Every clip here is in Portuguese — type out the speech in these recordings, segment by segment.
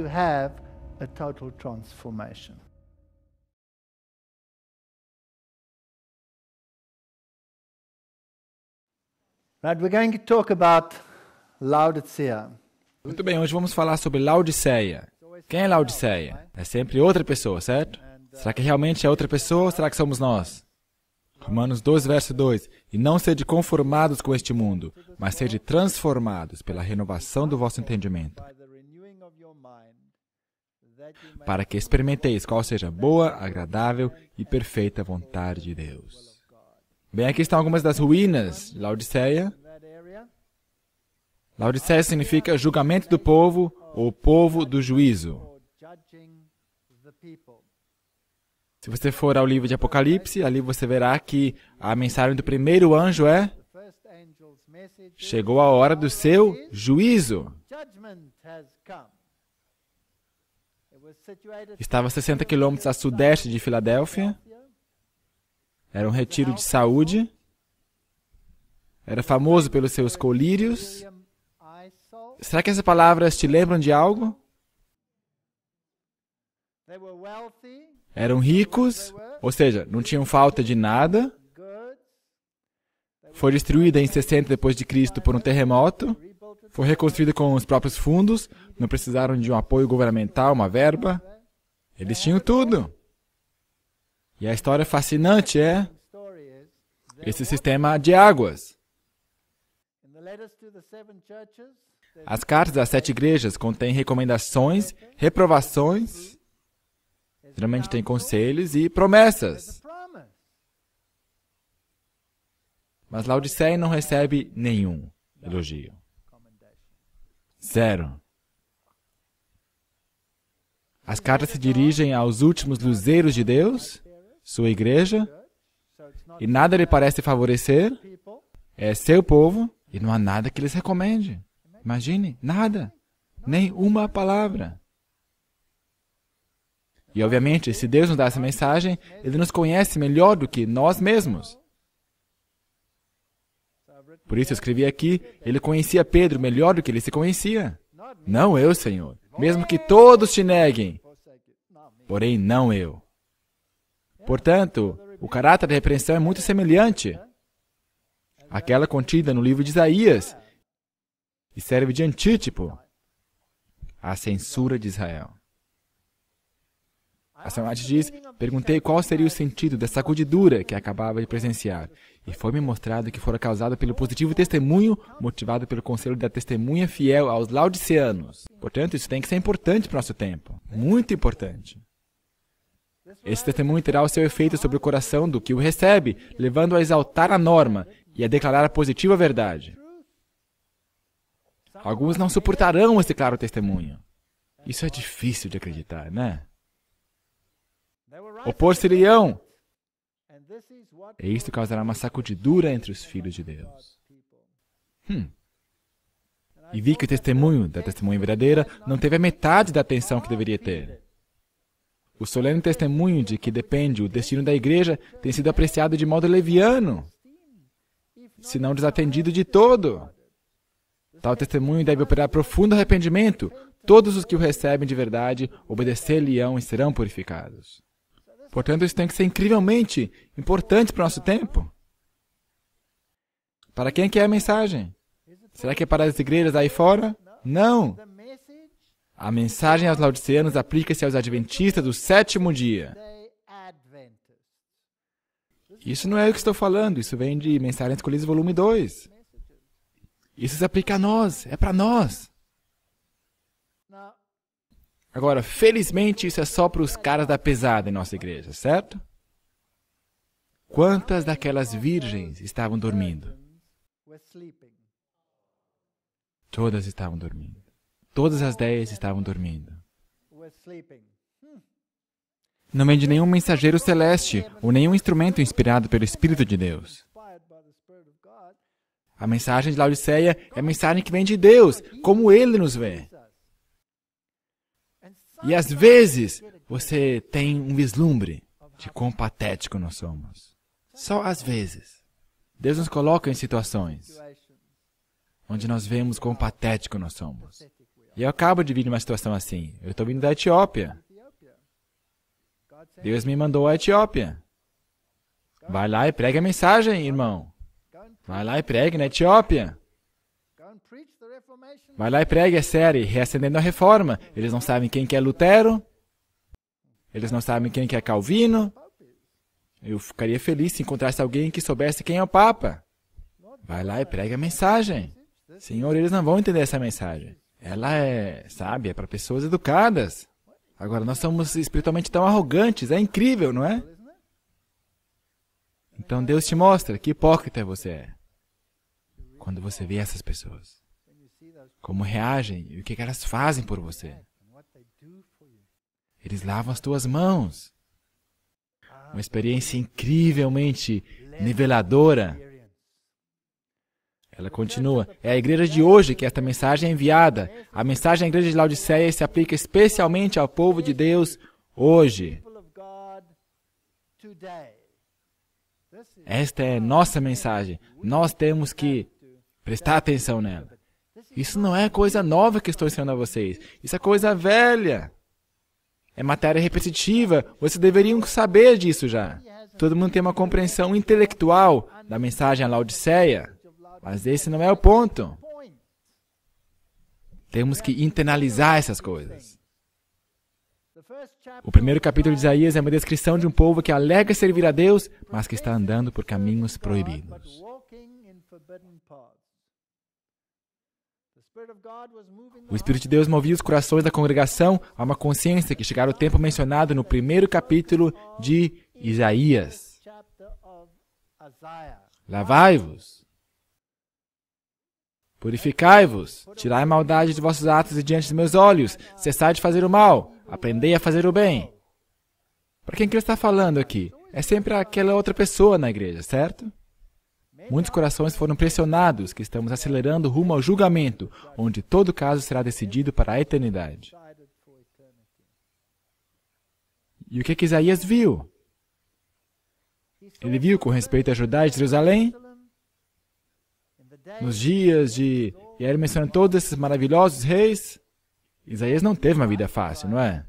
to have a total transformation. Right, we're going to talk about Laodicea. Muito bem, hoje vamos falar sobre Laodiceia. Quem é Laodiceia? É sempre outra pessoa, certo? Será que realmente é outra pessoa ou será que somos nós? Romanos 2, verso 2: E não sede conformados com este mundo, mas sede transformados pela renovação do vosso entendimento, para que experimenteis qual seja a boa, agradável e perfeita vontade de Deus. Bem, aqui estão algumas das ruínas de Laodiceia. Laodiceia significa julgamento do povo ou povo do juízo. Se você for ao livro de Apocalipse, ali você verá que a mensagem do primeiro anjo é: Chegou a hora do seu juízo. Estava a 60 quilômetros a sudeste de Filadélfia. Era um retiro de saúde. Era famoso pelos seus colírios. Será que essas palavras te lembram de algo? Eram ricos, ou seja, não tinham falta de nada. Foi destruída em 60 depois de Cristo por um terremoto. Foi reconstruída com os próprios fundos, não precisaram de um apoio governamental, uma verba. Eles tinham tudo. E a história fascinante é esse sistema de águas. As cartas das sete igrejas contêm recomendações, reprovações, geralmente tem conselhos e promessas. Mas Laodiceia não recebe nenhum elogio. Zero. As cartas se dirigem aos últimos luzeiros de Deus, sua igreja, e nada lhe parece favorecer, é seu povo, e não há nada que lhes recomende. Imagine, nada, nem uma palavra. E obviamente, se Deus nos dá essa mensagem, ele nos conhece melhor do que nós mesmos. Por isso escrevi aqui: ele conhecia Pedro melhor do que ele se conhecia. Não eu, Senhor, mesmo que todos te neguem. Porém, não eu. Portanto, o caráter da repreensão é muito semelhante àquela contida no livro de Isaías e serve de antítipo à censura de Israel. A Samate diz: Perguntei qual seria o sentido da sacudidura que acabava de presenciar e foi-me mostrado que fora causada pelo positivo testemunho motivado pelo conselho da testemunha fiel aos laodiceanos. Portanto, isso tem que ser importante para o nosso tempo. Muito importante. Esse testemunho terá o seu efeito sobre o coração do que o recebe, levando a exaltar a norma e a declarar a positiva verdade. Alguns não suportarão esse claro testemunho. Isso é difícil de acreditar, né? Opor-se-lhe-ão e é isto causará uma sacudidura entre os filhos de Deus. Hum. E vi que o testemunho da testemunha verdadeira não teve a metade da atenção que deveria ter. O solene testemunho de que depende o destino da igreja tem sido apreciado de modo leviano, se não desatendido de todo. Tal testemunho deve operar profundo arrependimento. Todos os que o recebem de verdade obedecer-lhe-ão e serão purificados. Portanto, isso tem que ser incrivelmente importante para o nosso tempo. Para quem que é a mensagem? Será que é para as igrejas aí fora? Não! A mensagem aos laudicianos aplica-se aos adventistas do sétimo dia. Isso não é o que estou falando, isso vem de Mensagens Escolhidas, volume 2. Isso se aplica a nós, é para nós. Agora, felizmente, isso é só para os caras da pesada em nossa igreja, certo? Quantas daquelas virgens estavam dormindo? Todas estavam dormindo. Todas as dez estavam dormindo. Não vem de nenhum mensageiro celeste ou nenhum instrumento inspirado pelo Espírito de Deus. A mensagem de Laodiceia é a mensagem que vem de Deus, como Ele nos vê. E às vezes você tem um vislumbre de quão patético nós somos. Só às vezes. Deus nos coloca em situações onde nós vemos quão patético nós somos. E eu acabo de vir de uma situação assim. Eu estou vindo da Etiópia. Deus me mandou à Etiópia. Vai lá e pregue a mensagem, irmão. Vai lá e pregue na Etiópia. Vai lá e pregue a série, reacendendo a reforma. Eles não sabem quem que é Lutero. Eles não sabem quem que é Calvino. Eu ficaria feliz se encontrasse alguém que soubesse quem é o Papa. Vai lá e prega a mensagem. Senhor, eles não vão entender essa mensagem. Ela é, sabe, é para pessoas educadas. Agora, nós somos espiritualmente tão arrogantes, é incrível, não é? Então Deus te mostra que hipócrita você é quando você vê essas pessoas como reagem e o que elas fazem por você. Eles lavam as tuas mãos. Uma experiência incrivelmente niveladora. Ela continua: É a igreja de hoje que esta mensagem é enviada. A mensagem à igreja de Laodiceia se aplica especialmente ao povo de Deus hoje. Esta é nossa mensagem. Nós temos que prestar atenção nela. Isso não é coisa nova que estou ensinando a vocês. Isso é coisa velha. É matéria repetitiva. Vocês deveriam saber disso já. Todo mundo tem uma compreensão intelectual da mensagem à Laodiceia. Mas esse não é o ponto. Temos que internalizar essas coisas. O primeiro capítulo de Isaías é uma descrição de um povo que alega servir a Deus, mas que está andando por caminhos proibidos. O Espírito de Deus movia os corações da congregação a uma consciência que chegara o tempo mencionado no primeiro capítulo de Isaías. Lavai-vos, purificai-vos, tirai a maldade de vossos atos e diante dos meus olhos, cessai de fazer o mal, aprendei a fazer o bem. Para quem que ele está falando aqui? É sempre aquela outra pessoa na igreja, certo? Muitos corações foram pressionados que estamos acelerando rumo ao julgamento, onde todo caso será decidido para a eternidade. E o que, que Isaías viu? Ele viu com respeito a Judá e Jerusalém, nos dias de. E aí ele menciona todos esses maravilhosos reis. Isaías não teve uma vida fácil, não é?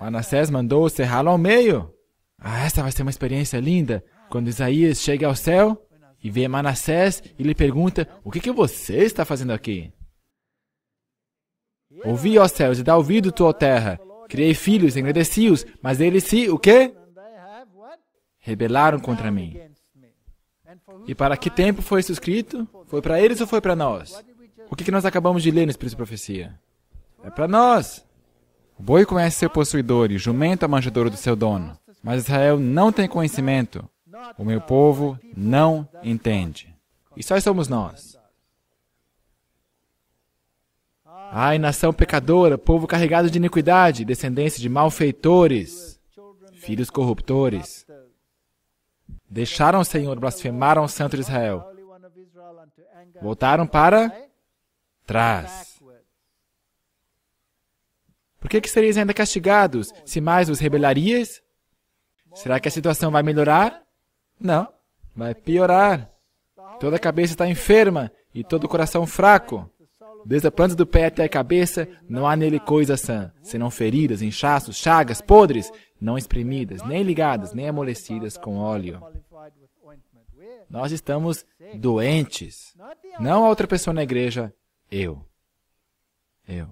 Manassés mandou cerrá-lo ao meio. Ah, essa vai ser uma experiência linda. Quando Isaías chega ao céu, e vê Manassés e lhe pergunta: O que, que você está fazendo aqui? Ouvi, ó céus, e dá ouvido, tua terra. Criei filhos, engrandeci-os, mas eles se, o quê? Rebelaram contra mim. E para que tempo foi isso escrito? Foi para eles ou foi para nós? O que, que nós acabamos de ler no Espírito de Profecia? É para nós. O boi conhece seu possuidor e jumento a é manjedoura do seu dono. Mas Israel não tem conhecimento. O meu povo não entende. E só somos nós. Ai, nação pecadora, povo carregado de iniquidade, descendência de malfeitores, filhos corruptores. Deixaram o Senhor, blasfemaram o Santo de Israel. Voltaram para trás. Por que, que sereis ainda castigados, se mais vos rebelarias? Será que a situação vai melhorar? Não, vai piorar. Toda a cabeça está enferma e todo o coração fraco. Desde a planta do pé até a cabeça, não há nele coisa sã, senão feridas, inchaços, chagas, podres, não espremidas, nem ligadas, nem amolecidas com óleo. Nós estamos doentes. Não a outra pessoa na igreja, eu. Eu.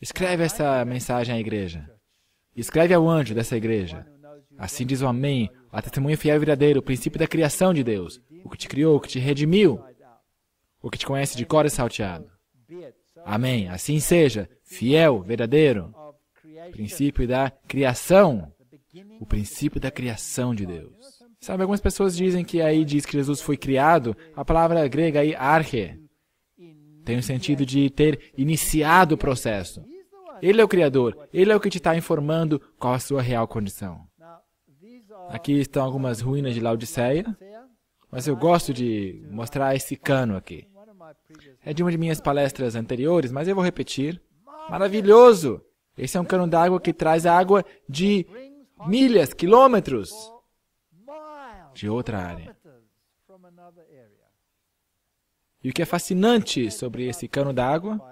Escreve essa mensagem à igreja. Escreve ao anjo dessa igreja. Assim diz o Amém, a testemunha fiel e verdadeira, o princípio da criação de Deus, o que te criou, o que te redimiu, o que te conhece de cor e é salteado. Amém. Assim seja, fiel, verdadeiro, princípio da criação, o princípio da criação de Deus. Sabe, algumas pessoas dizem que aí diz que Jesus foi criado, a palavra grega aí, arche, tem o sentido de ter iniciado o processo. Ele é o Criador, Ele é o que te está informando qual a sua real condição. Aqui estão algumas ruínas de Laodiceia, mas eu gosto de mostrar esse cano aqui. É de uma de minhas palestras anteriores, mas eu vou repetir. Maravilhoso! Esse é um cano d'água que traz água de milhas, quilômetros de outra área. E o que é fascinante sobre esse cano d'água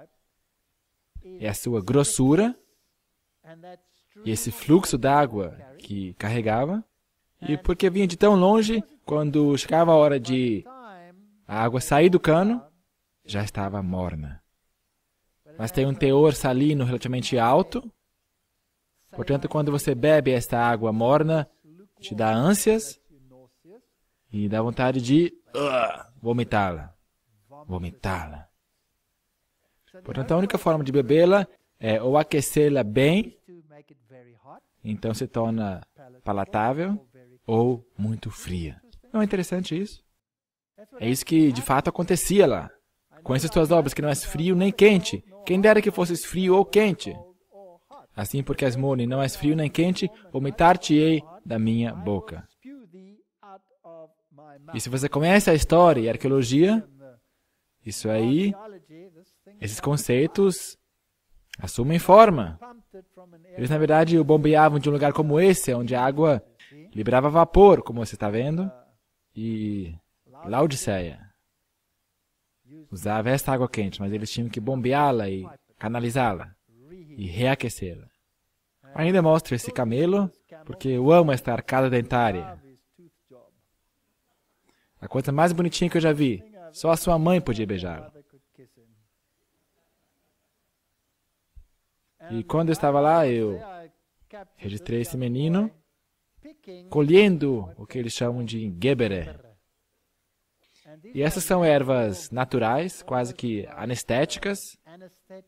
é a sua grossura e esse fluxo d'água que carregava. E porque vinha de tão longe, quando chegava a hora de a água sair do cano, já estava morna. Mas tem um teor salino relativamente alto. Portanto, quando você bebe esta água morna, te dá ânsias e dá vontade de uh, vomitá-la. Vomitá-la. Portanto, a única forma de bebê-la é ou aquecê-la bem, então se torna palatável, ou muito fria. Não é interessante isso? É isso que de fato acontecia lá. Com essas tuas obras, que não és frio nem quente. Quem dera que fosses frio ou quente. Assim, porque és morno e não és frio nem quente, vomitar-te-ei da minha boca. E se você conhece a história e a arqueologia, isso aí esses conceitos assumem forma. Eles, na verdade, o bombeavam de um lugar como esse, onde a água liberava vapor, como você está vendo, e Laodiceia usava esta água quente, mas eles tinham que bombeá-la e canalizá-la e reaquecê-la. Ainda mostro esse camelo, porque eu amo esta arcada dentária. A coisa mais bonitinha que eu já vi. Só a sua mãe podia beijá-lo. E quando eu estava lá, eu registrei esse menino colhendo o que eles chamam de gebere. E essas são ervas naturais, quase que anestéticas.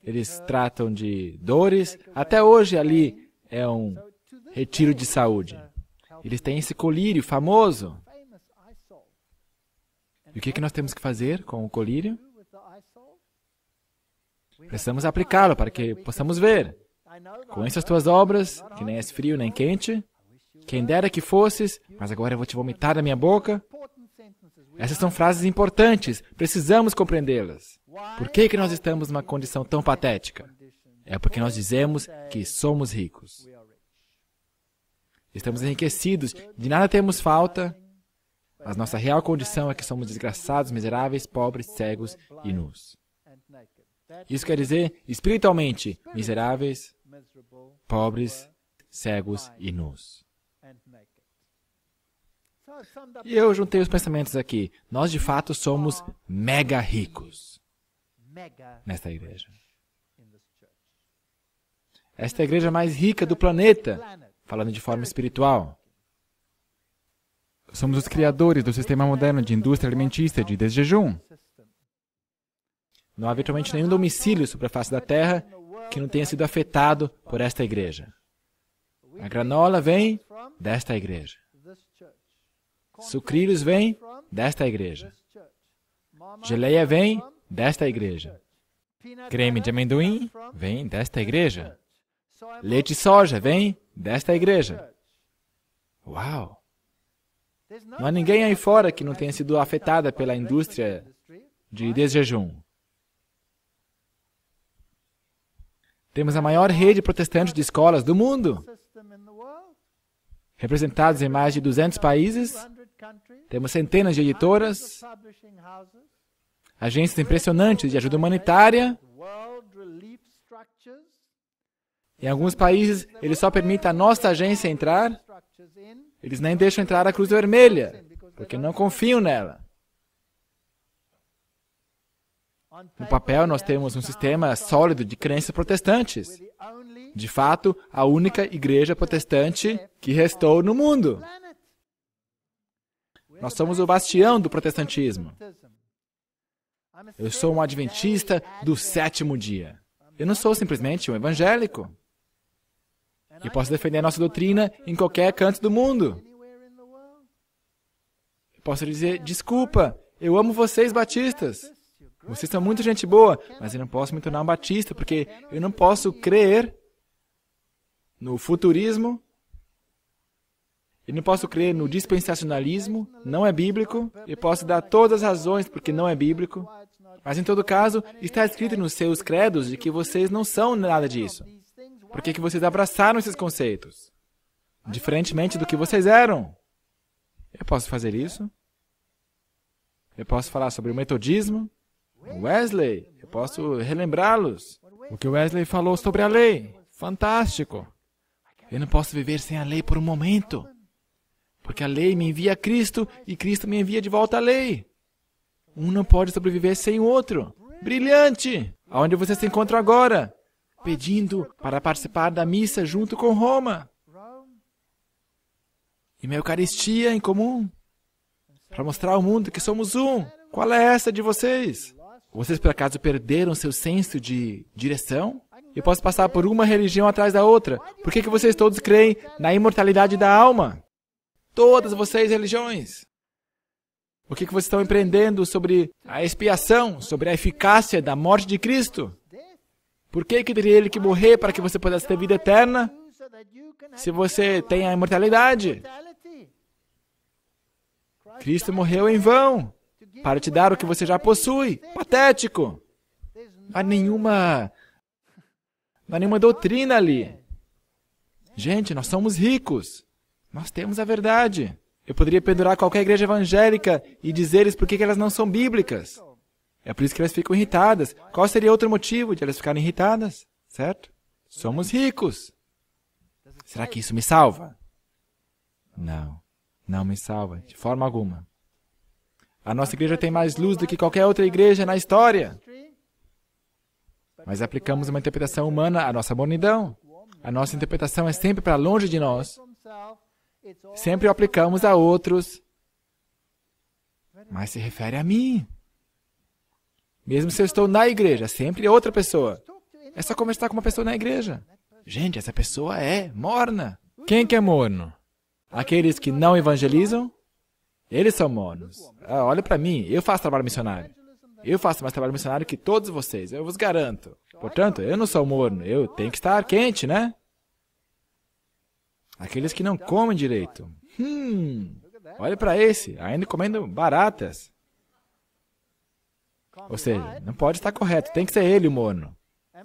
Eles tratam de dores. Até hoje ali é um retiro de saúde. Eles têm esse colírio famoso. E o que, é que nós temos que fazer com o colírio? Precisamos aplicá-lo para que possamos ver. Conheço as tuas obras, que nem és frio nem quente. Quem dera que fosses, mas agora eu vou te vomitar da minha boca. Essas são frases importantes, precisamos compreendê-las. Por que, que nós estamos numa condição tão patética? É porque nós dizemos que somos ricos. Estamos enriquecidos, de nada temos falta, mas nossa real condição é que somos desgraçados, miseráveis, pobres, cegos e nus. Isso quer dizer, espiritualmente, miseráveis, pobres, cegos e nus. E eu juntei os pensamentos aqui. Nós, de fato, somos mega ricos nesta igreja. Esta é a igreja mais rica do planeta, falando de forma espiritual. Somos os criadores do sistema moderno de indústria alimentícia de desjejum. Não há virtualmente nenhum domicílio sobre a face da terra que não tenha sido afetado por esta igreja. A granola vem desta igreja. Sucrilhos vem desta igreja. Geleia vem desta igreja. Creme de amendoim vem desta igreja. Leite e soja vem desta igreja. Uau! Não há ninguém aí fora que não tenha sido afetada pela indústria de desjejum. Temos a maior rede protestante de escolas do mundo, representados em mais de 200 países. Temos centenas de editoras, agências impressionantes de ajuda humanitária. Em alguns países, eles só permitem a nossa agência entrar. Eles nem deixam entrar a Cruz Vermelha, porque não confiam nela. No papel, nós temos um sistema sólido de crenças protestantes. De fato, a única igreja protestante que restou no mundo. Nós somos o bastião do protestantismo. Eu sou um adventista do sétimo dia. Eu não sou simplesmente um evangélico. E posso defender a nossa doutrina em qualquer canto do mundo. Eu posso dizer: desculpa, eu amo vocês, batistas. Vocês são muito gente boa, mas eu não posso me tornar um batista, porque eu não posso crer no futurismo, eu não posso crer no dispensacionalismo, não é bíblico, eu posso dar todas as razões porque não é bíblico, mas em todo caso, está escrito nos seus credos de que vocês não são nada disso. Por que, que vocês abraçaram esses conceitos? Diferentemente do que vocês eram. Eu posso fazer isso? Eu posso falar sobre o metodismo? Wesley, eu posso relembrá-los. O que Wesley falou sobre a lei. Fantástico. Eu não posso viver sem a lei por um momento. Porque a lei me envia a Cristo e Cristo me envia de volta a lei. Um não pode sobreviver sem o outro. Brilhante! Aonde você se encontra agora? Pedindo para participar da missa junto com Roma. E uma Eucaristia em comum. Para mostrar ao mundo que somos um. Qual é essa de vocês? Vocês por acaso perderam seu senso de direção? Eu posso passar por uma religião atrás da outra. Por que, que vocês todos creem na imortalidade da alma? Todas vocês religiões. O que, que vocês estão empreendendo sobre a expiação, sobre a eficácia da morte de Cristo? Por que, que teria ele que morrer para que você pudesse ter vida eterna? Se você tem a imortalidade. Cristo morreu em vão para te dar o que você já possui. Patético! Não há nenhuma. Não há nenhuma doutrina ali. Gente, nós somos ricos. Nós temos a verdade. Eu poderia pendurar qualquer igreja evangélica e dizer-lhes por que elas não são bíblicas. É por isso que elas ficam irritadas. Qual seria outro motivo de elas ficarem irritadas? Certo? Somos ricos. Será que isso me salva? Não, não me salva, de forma alguma. A nossa igreja tem mais luz do que qualquer outra igreja na história. Mas aplicamos uma interpretação humana à nossa mornidão. A nossa interpretação é sempre para longe de nós. Sempre o aplicamos a outros. Mas se refere a mim. Mesmo se eu estou na igreja, sempre outra pessoa. É só conversar com uma pessoa na igreja. Gente, essa pessoa é morna. Quem que é morno? Aqueles que não evangelizam? Eles são monos. Ah, olha para mim, eu faço trabalho missionário. Eu faço mais trabalho missionário que todos vocês, eu vos garanto. Portanto, eu não sou morno, eu tenho que estar quente, né? Aqueles que não comem direito. Hum, olha para esse, ainda comendo baratas. Ou seja, não pode estar correto, tem que ser ele o morno.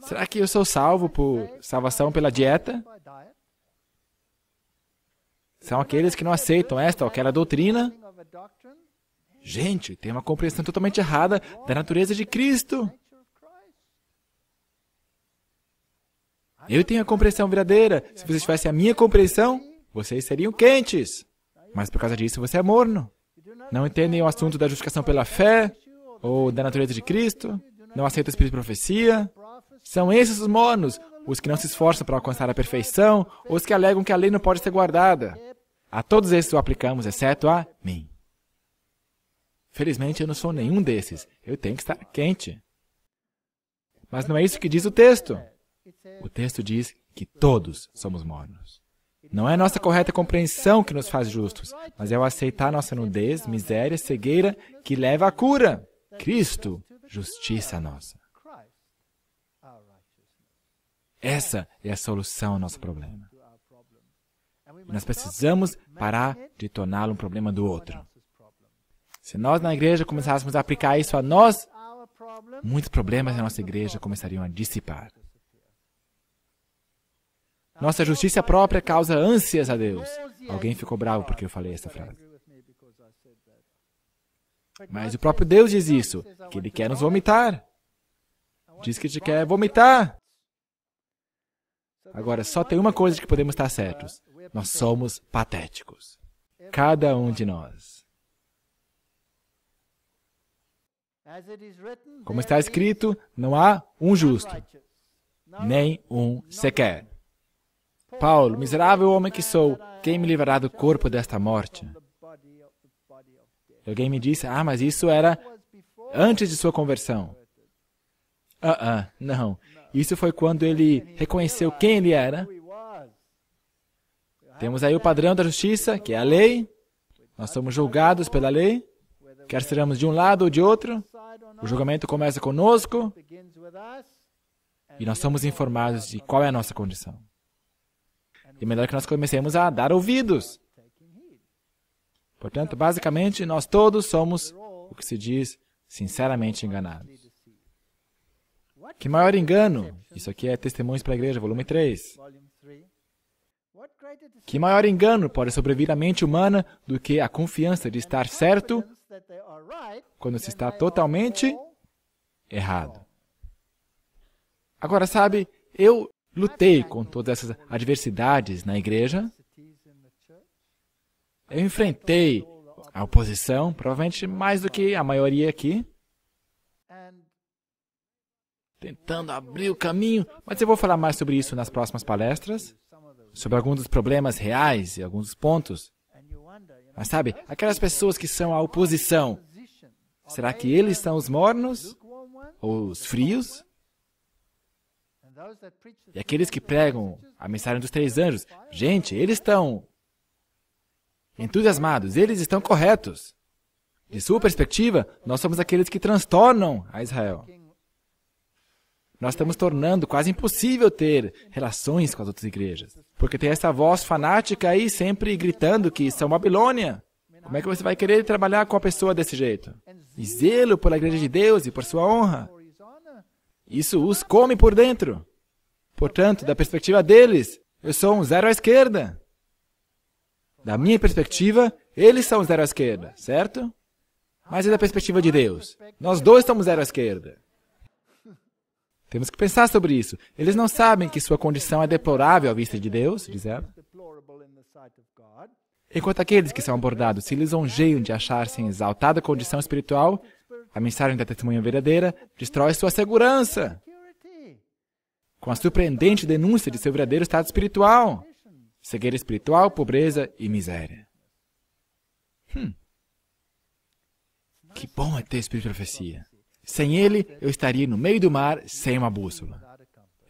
Será que eu sou salvo por salvação pela dieta? São aqueles que não aceitam esta ou aquela doutrina Gente, tem uma compreensão totalmente errada da natureza de Cristo. Eu tenho a compreensão verdadeira. Se vocês tivessem a minha compreensão, vocês seriam quentes. Mas por causa disso você é morno. Não entendem o assunto da justificação pela fé ou da natureza de Cristo. Não aceitam o espírito de profecia. São esses os mornos, os que não se esforçam para alcançar a perfeição, os que alegam que a lei não pode ser guardada. A todos esses o aplicamos, exceto a mim. Felizmente eu não sou nenhum desses. Eu tenho que estar quente. Mas não é isso que diz o texto. O texto diz que todos somos mornos. Não é nossa correta compreensão que nos faz justos, mas é o aceitar nossa nudez, miséria, cegueira que leva à cura. Cristo, justiça nossa. Essa é a solução ao nosso problema. Nós precisamos parar de torná-lo um problema do outro. Se nós na igreja começássemos a aplicar isso a nós, muitos problemas na nossa igreja começariam a dissipar. Nossa justiça própria causa ânsias a Deus. Alguém ficou bravo porque eu falei essa frase. Mas o próprio Deus diz isso, que Ele quer nos vomitar. Diz que te quer vomitar. Agora, só tem uma coisa que podemos estar certos: é nós somos patéticos. Cada um de nós. Como está escrito, não há um justo, nem um sequer. Paulo, miserável homem que sou, quem me livrará do corpo desta morte? Alguém me disse, ah, mas isso era antes de sua conversão. Ah, uh ah, -uh, não. Isso foi quando ele reconheceu quem ele era temos aí o padrão da justiça, que é a lei. Nós somos julgados pela lei, quer sejamos de um lado ou de outro. O julgamento começa conosco e nós somos informados de qual é a nossa condição. E é melhor que nós comecemos a dar ouvidos. Portanto, basicamente, nós todos somos o que se diz sinceramente enganados. Que maior engano! Isso aqui é Testemunhos para a Igreja, volume 3. Que maior engano pode sobrevir à mente humana do que a confiança de estar certo quando se está totalmente errado? Agora, sabe, eu lutei com todas essas adversidades na igreja. Eu enfrentei a oposição, provavelmente mais do que a maioria aqui. Tentando abrir o caminho, mas eu vou falar mais sobre isso nas próximas palestras sobre alguns dos problemas reais e alguns pontos. Mas sabe, aquelas pessoas que são a oposição, será que eles são os mornos ou os frios? E aqueles que pregam a mensagem dos três anjos, gente, eles estão entusiasmados, eles estão corretos. De sua perspectiva, nós somos aqueles que transtornam a Israel. Nós estamos tornando quase impossível ter relações com as outras igrejas. Porque tem essa voz fanática aí sempre gritando que são é Babilônia. Como é que você vai querer trabalhar com a pessoa desse jeito? E zelo pela igreja de Deus e por sua honra. Isso os come por dentro. Portanto, da perspectiva deles, eu sou um zero à esquerda. Da minha perspectiva, eles são zero à esquerda, certo? Mas e é da perspectiva de Deus. Nós dois estamos zero à esquerda. Temos que pensar sobre isso. Eles não sabem que sua condição é deplorável à vista de Deus, diz ela. Enquanto aqueles que são abordados se lisonjeiam de achar-se em exaltada condição espiritual, a mensagem da testemunha verdadeira destrói sua segurança com a surpreendente denúncia de seu verdadeiro estado espiritual: cegueira espiritual, pobreza e miséria. Hum. Que bom é ter espírito de profecia. Sem ele, eu estaria no meio do mar sem uma bússola.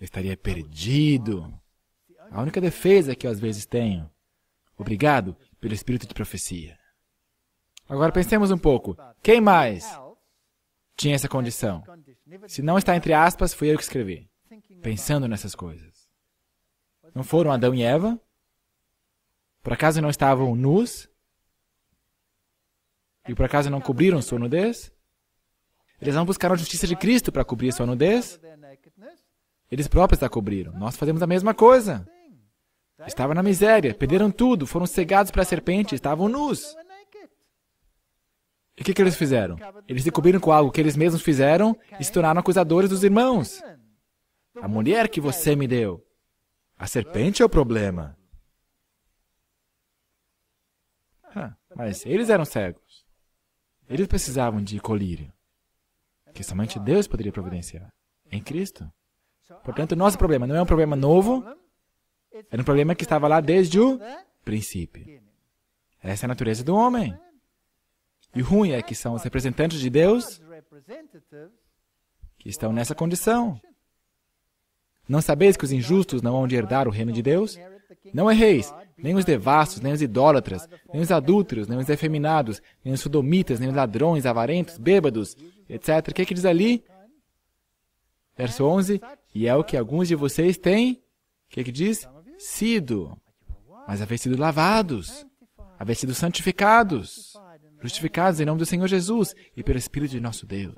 Eu estaria perdido. A única defesa que eu às vezes tenho. Obrigado pelo espírito de profecia. Agora pensemos um pouco. Quem mais tinha essa condição? Se não está entre aspas, fui eu que escrevi. Pensando nessas coisas. Não foram Adão e Eva? Por acaso não estavam nus? E por acaso não cobriram sua nudez? Eles não buscaram a justiça de Cristo para cobrir sua nudez. Eles próprios a cobriram. Nós fazemos a mesma coisa. Estavam na miséria, perderam tudo, foram cegados pela serpente, estavam nus. E o que, que eles fizeram? Eles se cobriram com algo que eles mesmos fizeram e se tornaram acusadores dos irmãos. A mulher que você me deu. A serpente é o problema. Ah, mas eles eram cegos. Eles precisavam de colírio que somente Deus poderia providenciar em Cristo. Portanto, nosso problema não é um problema novo, É um problema que estava lá desde o princípio. Essa é a natureza do homem. E o ruim é que são os representantes de Deus que estão nessa condição. Não sabeis que os injustos não hão de herdar o reino de Deus? Não é reis, nem os devassos, nem os idólatras, nem os adúlteros, nem os efeminados, nem os sodomitas, nem os ladrões, avarentos, bêbados, etc. O que, é que diz ali? Verso 11: E é o que alguns de vocês têm, o que, é que diz? Sido, mas haver sido lavados, haver sido santificados, justificados em nome do Senhor Jesus e pelo Espírito de nosso Deus.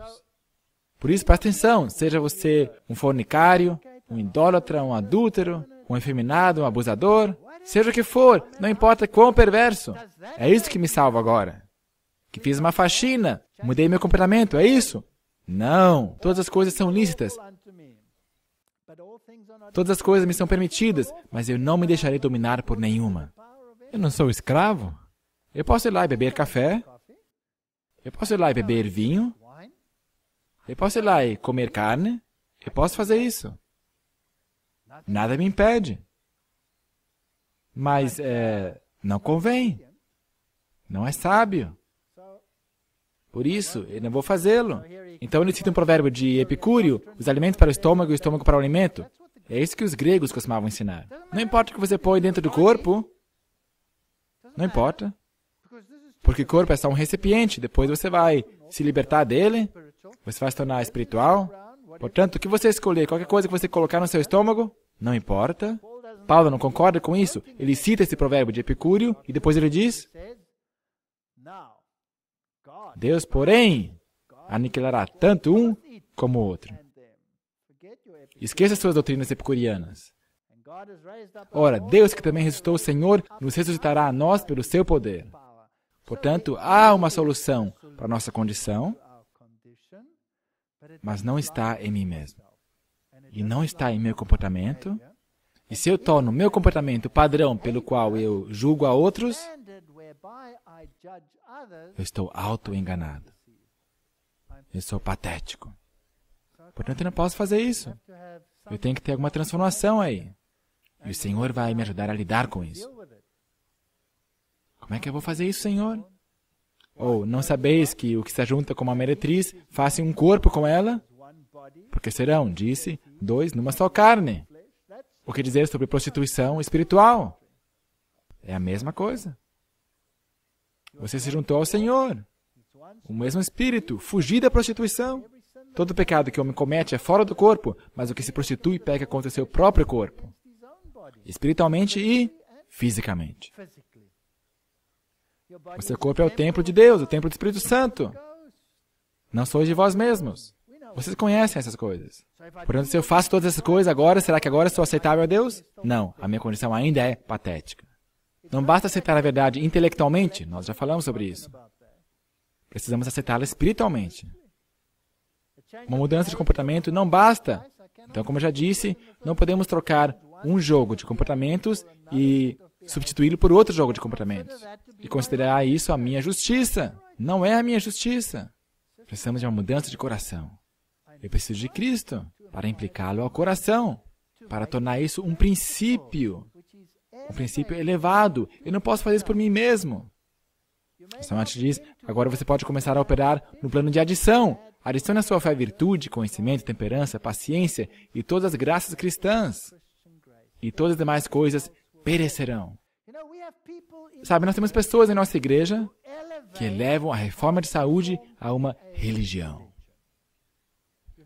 Por isso, presta atenção, seja você um fornicário, um idólatra, um adúltero, um efeminado, um abusador, seja o que for, não importa quão perverso. É isso que me salva agora. Que fiz uma faxina, mudei meu comportamento, é isso? Não, todas as coisas são lícitas. Todas as coisas me são permitidas, mas eu não me deixarei dominar por nenhuma. Eu não sou escravo. Eu posso ir lá e beber café. Eu posso ir lá e beber vinho. Eu posso ir lá e comer carne. Eu posso fazer isso. Nada me impede. Mas é, é, não é convém. Não é sábio. Por isso, eu não vou fazê-lo. Então ele cita um provérbio de Epicúrio: os alimentos para o estômago e o estômago para o alimento. É isso que os gregos costumavam ensinar. Não importa o que você põe dentro do corpo, não importa. Porque o corpo é só um recipiente, depois você vai se libertar dele, você vai se tornar espiritual. Portanto, o que você escolher, qualquer coisa que você colocar no seu estômago, não importa. Paulo não concorda com isso. Ele cita esse provérbio de Epicúrio e depois ele diz: Deus, porém, aniquilará tanto um como o outro. Esqueça suas doutrinas epicurianas. Ora, Deus que também ressuscitou o Senhor nos ressuscitará a nós pelo seu poder. Portanto, há uma solução para a nossa condição, mas não está em mim mesmo e não está em meu comportamento, e se eu torno meu comportamento o padrão pelo qual eu julgo a outros, eu estou auto-enganado. Eu sou patético. Portanto, eu não posso fazer isso. Eu tenho que ter alguma transformação aí. E o Senhor vai me ajudar a lidar com isso. Como é que eu vou fazer isso, Senhor? Ou não sabeis que o que se junta com uma meretriz faça um corpo com ela? porque serão, disse, dois numa só carne. O que dizer sobre prostituição espiritual? É a mesma coisa. Você se juntou ao Senhor, o mesmo espírito, fugir da prostituição. Todo pecado que o homem comete é fora do corpo, mas o que se prostitui peca contra seu próprio corpo, espiritualmente e fisicamente. O seu corpo é o templo de Deus, o templo do Espírito Santo. Não sois de vós mesmos. Vocês conhecem essas coisas. Portanto, se eu faço todas essas é coisas agora, será que agora sou aceitável a Deus? Não, a minha condição ainda é patética. Não basta aceitar a verdade intelectualmente, nós já falamos sobre isso. Precisamos aceitá-la espiritualmente. Uma mudança de comportamento não basta. Então, como eu já disse, não podemos trocar um jogo de comportamentos e substituí-lo por outro jogo de comportamentos. E considerar isso a minha justiça. Não é a minha justiça. Precisamos de uma mudança de coração. Eu preciso de Cristo para implicá-lo ao coração, para tornar isso um princípio, um princípio elevado. Eu não posso fazer isso por mim mesmo. O Samant diz: agora você pode começar a operar no plano de adição. Adicione a sua fé virtude, conhecimento, temperança, paciência e todas as graças cristãs. E todas as demais coisas perecerão. Sabe, nós temos pessoas em nossa igreja que elevam a reforma de saúde a uma religião.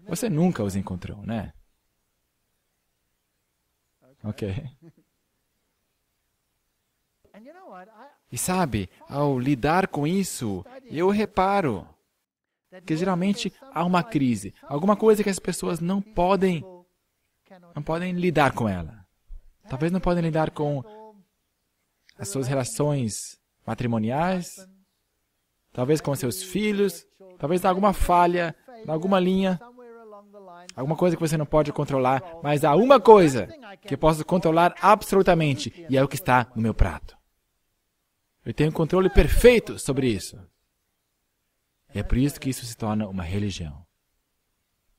Você nunca os encontrou, né? Ok. E sabe, ao lidar com isso, eu reparo que geralmente há uma crise, alguma coisa que as pessoas não podem não podem lidar com ela. Talvez não podem lidar com as suas relações matrimoniais, talvez com seus filhos, talvez alguma falha, alguma linha alguma coisa que você não pode controlar, mas há uma coisa que eu posso controlar absolutamente e é o que está no meu prato. Eu tenho controle perfeito sobre isso. E é por isso que isso se torna uma religião.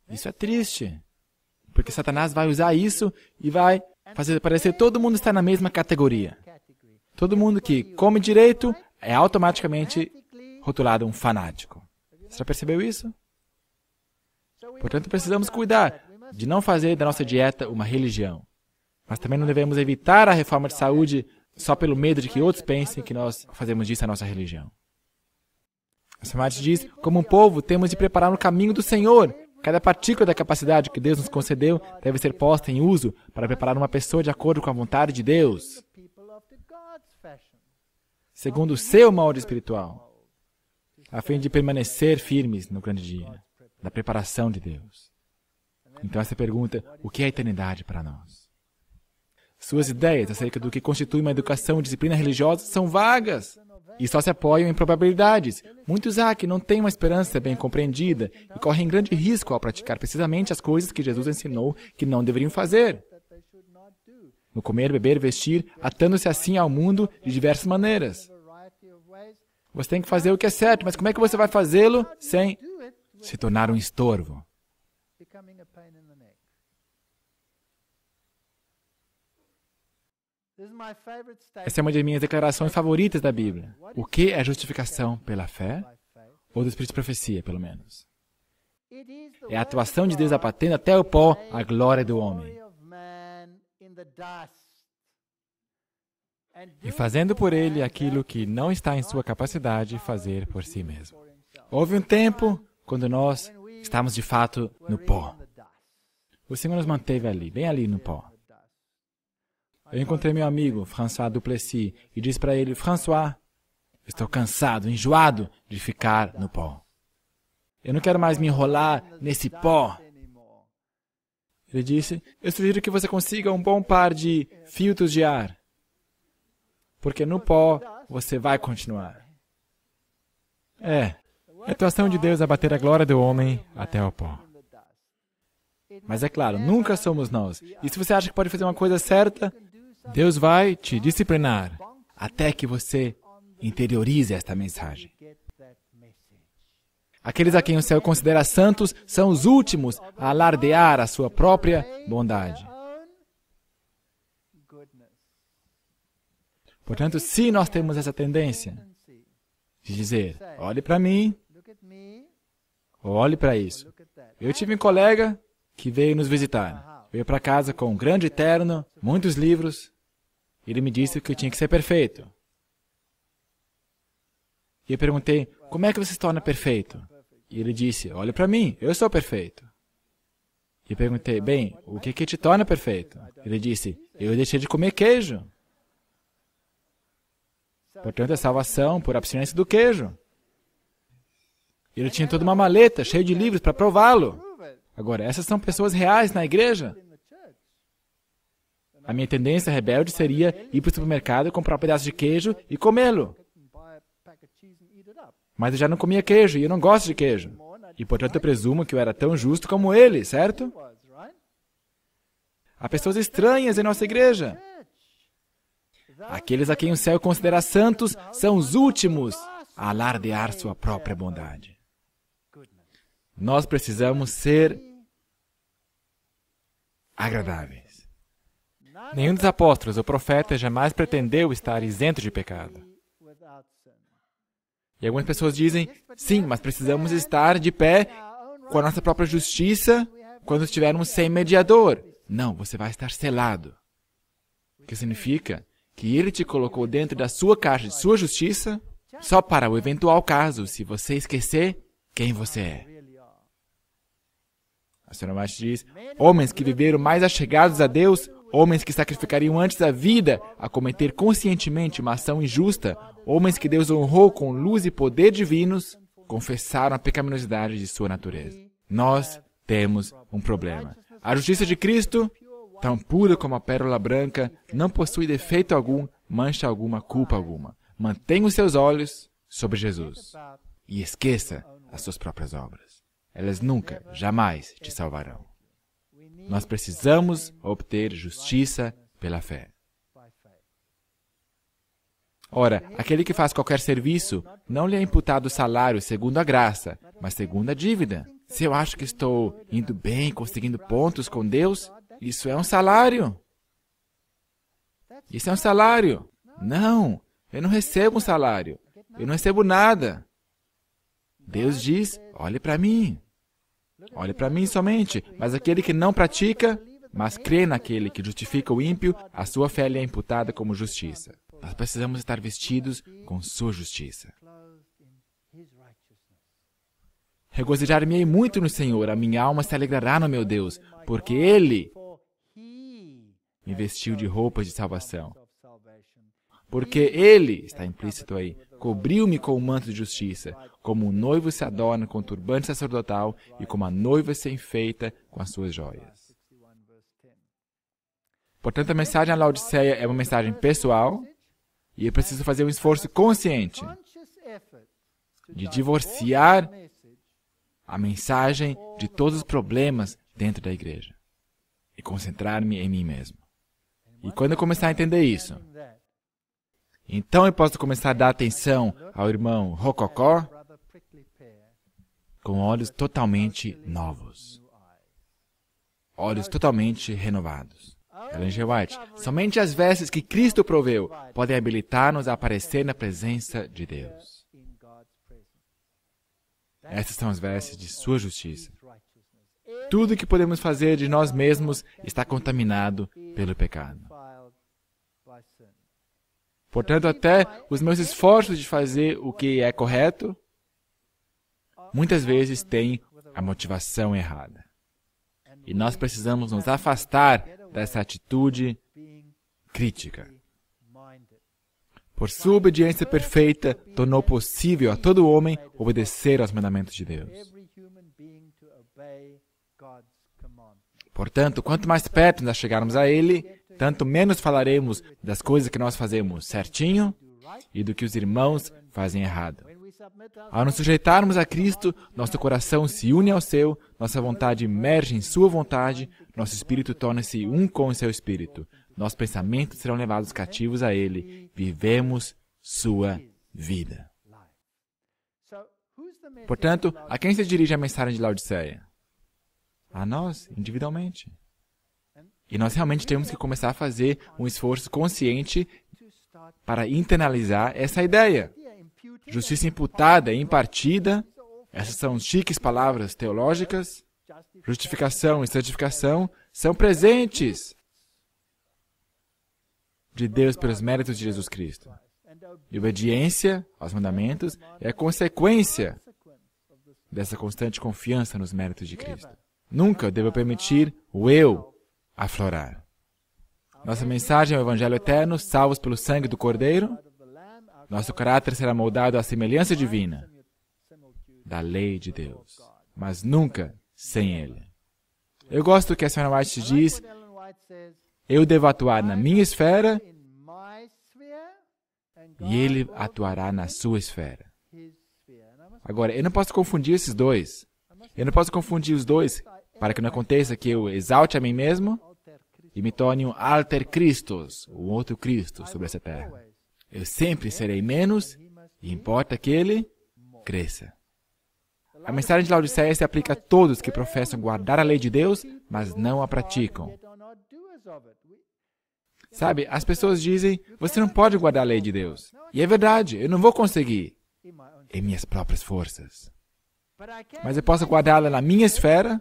Isso é triste, porque Satanás vai usar isso e vai fazer parecer todo mundo está na mesma categoria. Todo mundo que come direito é automaticamente rotulado um fanático. Você já percebeu isso? Portanto, precisamos cuidar de não fazer da nossa dieta uma religião. Mas também não devemos evitar a reforma de saúde só pelo medo de que outros pensem que nós fazemos disso a nossa religião. A Samadhi diz: como um povo, temos de preparar o caminho do Senhor. Cada partícula da capacidade que Deus nos concedeu deve ser posta em uso para preparar uma pessoa de acordo com a vontade de Deus, segundo o seu molde espiritual, a fim de permanecer firmes no grande dia da preparação de Deus. Então essa pergunta, o que é a eternidade para nós? Suas ideias acerca do que constitui uma educação e disciplina religiosa são vagas e só se apoiam em probabilidades. Muitos há que não têm uma esperança bem compreendida e correm grande risco ao praticar precisamente as coisas que Jesus ensinou que não deveriam fazer. No comer, beber, vestir, atando-se assim ao mundo de diversas maneiras. Você tem que fazer o que é certo, mas como é que você vai fazê-lo sem se tornar um estorvo. Essa é uma de minhas declarações favoritas da Bíblia. O que é justificação pela fé? Ou do Espírito de Profecia, pelo menos. É a atuação de Deus abatendo até o pó a glória do homem. E fazendo por ele aquilo que não está em sua capacidade fazer por si mesmo. Houve um tempo quando nós estávamos de fato no pó. O Senhor nos manteve ali, bem ali no pó. Eu encontrei meu amigo, François Duplessis, e disse para ele: François, estou cansado, enjoado de ficar no pó. Eu não quero mais me enrolar nesse pó. Ele disse: Eu sugiro que você consiga um bom par de filtros de ar, porque no pó você vai continuar. É, a atuação de Deus abater é a glória do homem até ao pó. Mas é claro, nunca somos nós. E se você acha que pode fazer uma coisa certa, Deus vai te disciplinar até que você interiorize esta mensagem. Aqueles a quem o céu considera santos são os últimos a alardear a sua própria bondade. Portanto, se nós temos essa tendência de dizer, olhe para mim, Olhe para isso. Eu tive um colega que veio nos visitar. Veio para casa com um grande terno, muitos livros. Ele me disse que eu tinha que ser perfeito. E eu perguntei, como é que você se torna perfeito? E ele disse, olha para mim, eu sou perfeito. E eu perguntei, bem, o que, que te torna perfeito? Ele disse, eu deixei de comer queijo. Portanto, é salvação por abstinência do queijo. Ele tinha toda uma maleta cheia de livros para prová-lo. Agora, essas são pessoas reais na igreja. A minha tendência rebelde seria ir para o supermercado, comprar um pedaço de queijo e comê-lo. Mas eu já não comia queijo e eu não gosto de queijo. E portanto eu presumo que eu era tão justo como ele, certo? Há pessoas estranhas em nossa igreja. Aqueles a quem o céu considera santos são os últimos a alardear sua própria bondade. Nós precisamos ser agradáveis. Nenhum dos apóstolos ou profetas jamais pretendeu estar isento de pecado. E algumas pessoas dizem, sim, mas precisamos estar de pé com a nossa própria justiça quando estivermos sem mediador. Não, você vai estar selado. O que significa que ele te colocou dentro da sua caixa de sua justiça só para o eventual caso se você esquecer quem você é. Sonomachi diz: Homens que viveram mais achegados a Deus, homens que sacrificariam antes a vida a cometer conscientemente uma ação injusta, homens que Deus honrou com luz e poder divinos, confessaram a pecaminosidade de sua natureza. Nós temos um problema. A justiça de Cristo, tão pura como a pérola branca, não possui defeito algum, mancha alguma, culpa alguma. Mantenha os seus olhos sobre Jesus e esqueça as suas próprias obras elas nunca, jamais te salvarão. Nós precisamos obter justiça pela fé. Ora, aquele que faz qualquer serviço, não lhe é imputado salário segundo a graça, mas segundo a dívida. Se eu acho que estou indo bem, conseguindo pontos com Deus, isso é um salário. Isso é um salário. Não, eu não recebo um salário. Eu não recebo nada. Deus diz: olhe para mim. Olhe para mim somente, mas aquele que não pratica, mas crê naquele que justifica o ímpio, a sua fé lhe é imputada como justiça. Nós precisamos estar vestidos com sua justiça. Regozijar-me-ei muito no Senhor, a minha alma se alegrará no meu Deus, porque Ele me vestiu de roupas de salvação. Porque Ele, está implícito aí, Cobriu-me com o manto de justiça, como o noivo se adorna com o turbante sacerdotal e como a noiva se enfeita com as suas joias. Portanto, a mensagem à Laodiceia é uma mensagem pessoal e eu preciso fazer um esforço consciente de divorciar a mensagem de todos os problemas dentro da igreja e concentrar-me em mim mesmo. E quando eu começar a entender isso, então eu posso começar a dar atenção ao irmão Rococó com olhos totalmente novos, olhos totalmente renovados. Ellen G. White, somente as vestes que Cristo proveu podem habilitar-nos a aparecer na presença de Deus. Essas são as vestes de sua justiça. Tudo o que podemos fazer de nós mesmos está contaminado pelo pecado. Portanto, até os meus esforços de fazer o que é correto, muitas vezes têm a motivação errada. E nós precisamos nos afastar dessa atitude crítica. Por sua obediência perfeita, tornou possível a todo homem obedecer aos mandamentos de Deus. Portanto, quanto mais perto nós chegarmos a Ele, tanto menos falaremos das coisas que nós fazemos certinho e do que os irmãos fazem errado. Ao nos sujeitarmos a Cristo, nosso coração se une ao seu, nossa vontade emerge em sua vontade, nosso espírito torna-se um com o seu espírito. Nossos pensamentos serão levados cativos a ele. Vivemos sua vida. Portanto, a quem se dirige a mensagem de Laodiceia? A nós, individualmente. E nós realmente temos que começar a fazer um esforço consciente para internalizar essa ideia. Justiça imputada e impartida, essas são chiques palavras teológicas. Justificação e santificação são presentes de Deus pelos méritos de Jesus Cristo. E obediência aos mandamentos é consequência dessa constante confiança nos méritos de Cristo. Nunca devo permitir o eu aflorar. Nossa mensagem é o Evangelho eterno, salvos pelo sangue do Cordeiro. Nosso caráter será moldado à semelhança divina da lei de Deus, mas nunca sem Ele. Eu gosto que a Senhora White diz: Eu devo atuar na minha esfera e Ele atuará na sua esfera. Agora, eu não posso confundir esses dois. Eu não posso confundir os dois para que não aconteça que eu exalte a mim mesmo e me torne um alter Christos, um outro Cristo sobre essa terra. Eu sempre serei menos e importa que ele cresça. A mensagem de Laodiceia se aplica a todos que professam guardar a lei de Deus, mas não a praticam. Sabe, as pessoas dizem, você não pode guardar a lei de Deus. E é verdade, eu não vou conseguir em minhas próprias forças. Mas eu posso guardá-la na minha esfera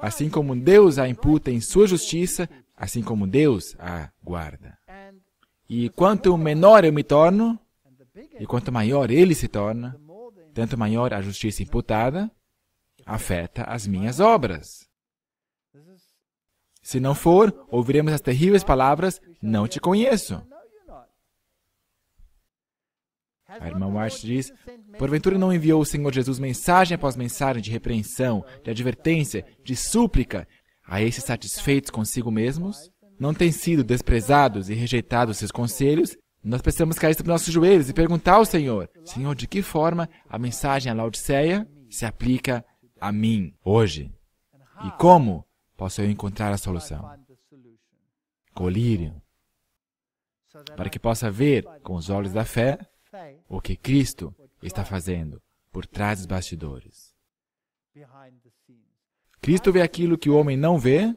Assim como Deus a imputa em sua justiça, assim como Deus a guarda. E quanto menor eu me torno, e quanto maior ele se torna, tanto maior a justiça imputada afeta as minhas obras. Se não for, ouviremos as terríveis palavras: Não te conheço. A irmã March diz: Porventura não enviou o Senhor Jesus mensagem após mensagem de repreensão, de advertência, de súplica a esses satisfeitos consigo mesmos? Não têm sido desprezados e rejeitados seus conselhos? Nós precisamos cair sobre nossos joelhos e perguntar ao Senhor: Senhor, de que forma a mensagem à Laodiceia se aplica a mim hoje? E como posso eu encontrar a solução? Colírio. Para que possa ver com os olhos da fé o que Cristo está fazendo por trás dos bastidores. Cristo vê aquilo que o homem não vê,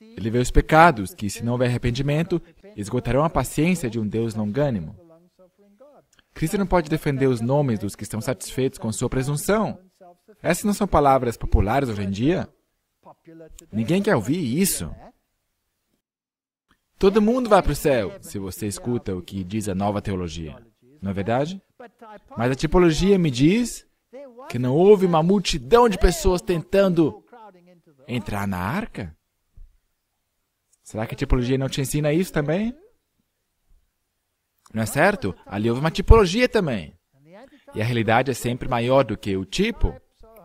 ele vê os pecados, que se não houver arrependimento, esgotarão a paciência de um Deus longânimo. Cristo não pode defender os nomes dos que estão satisfeitos com sua presunção. Essas não são palavras populares hoje em dia. Ninguém quer ouvir isso. Todo mundo vai para o céu se você escuta o que diz a nova teologia não é verdade? Mas a tipologia me diz que não houve uma multidão de pessoas tentando entrar na arca? Será que a tipologia não te ensina isso também? Não é certo? Ali houve uma tipologia também. E a realidade é sempre maior do que o tipo,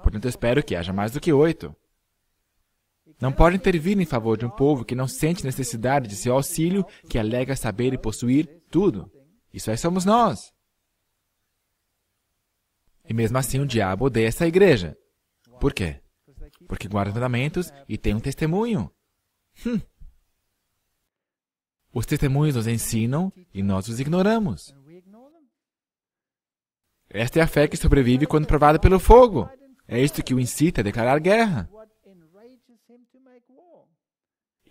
portanto eu espero que haja mais do que oito. Não pode intervir em favor de um povo que não sente necessidade de seu auxílio, que alega saber e possuir tudo. Isso aí somos nós. E mesmo assim o diabo odeia essa igreja. Por quê? Porque guarda os mandamentos e tem um testemunho. Hum. Os testemunhos nos ensinam e nós os ignoramos. Esta é a fé que sobrevive quando provada pelo fogo. É isto que o incita a declarar guerra.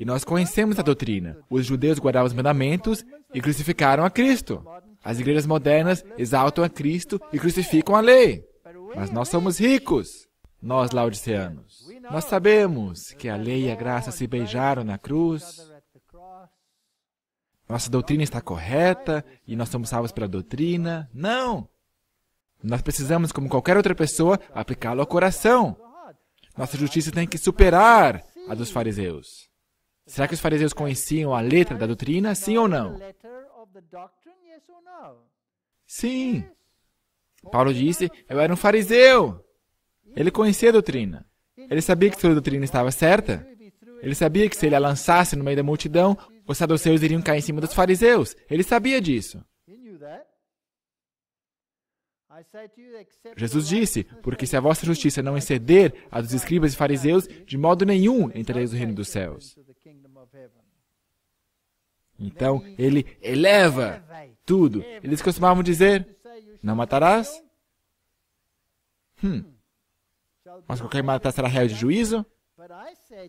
E nós conhecemos a doutrina. Os judeus guardavam os mandamentos e crucificaram a Cristo. As igrejas modernas exaltam a Cristo e crucificam a lei. Mas nós somos ricos, nós laodiceanos. Nós sabemos que a lei e a graça se beijaram na cruz. Nossa doutrina está correta e nós somos salvos pela doutrina. Não! Nós precisamos, como qualquer outra pessoa, aplicá-lo ao coração. Nossa justiça tem que superar a dos fariseus. Será que os fariseus conheciam a letra da doutrina? Sim ou não? Sim. Paulo disse: Eu era um fariseu. Ele conhecia a doutrina. Ele sabia que sua doutrina estava certa. Ele sabia que se ele a lançasse no meio da multidão, os saduceus iriam cair em cima dos fariseus. Ele sabia disso. Jesus disse: Porque se a vossa justiça não exceder a dos escribas e fariseus, de modo nenhum entrareis no reino dos céus. Então ele eleva tudo. Eles costumavam dizer: Não matarás? Hum. Mas qualquer matar será réu de juízo?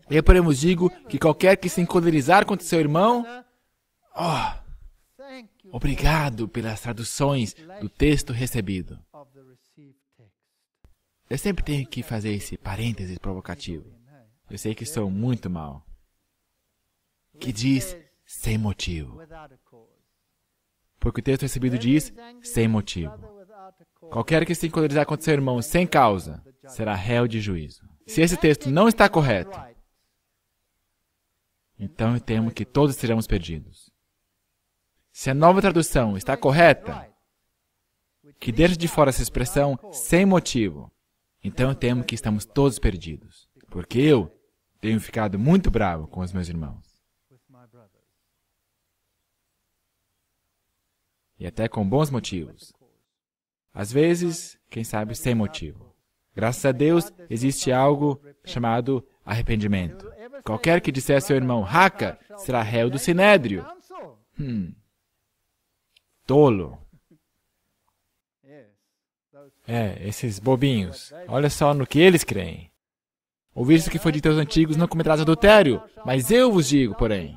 Eu, porém, digo que qualquer que se encolerizar contra seu irmão. Oh! Obrigado pelas traduções do texto recebido. Eu sempre tenho que fazer esse parênteses provocativo. Eu sei que sou muito mal. Que diz sem motivo. Porque o texto recebido diz sem motivo. Qualquer que se encolerizar contra seu irmão sem causa será réu de juízo. Se esse texto não está correto, então eu temo que todos seremos perdidos. Se a nova tradução está correta, que deixa de fora essa expressão sem motivo, então eu temo que estamos todos perdidos. Porque eu tenho ficado muito bravo com os meus irmãos. e até com bons motivos. Às vezes, quem sabe, sem motivo. Graças a Deus, existe algo chamado arrependimento. Qualquer que disser a seu irmão raca será réu do sinédrio. Hum. Tolo. É, esses bobinhos. Olha só no que eles creem. Ouviste que foi dito aos antigos, não cometerás adultério. Mas eu vos digo, porém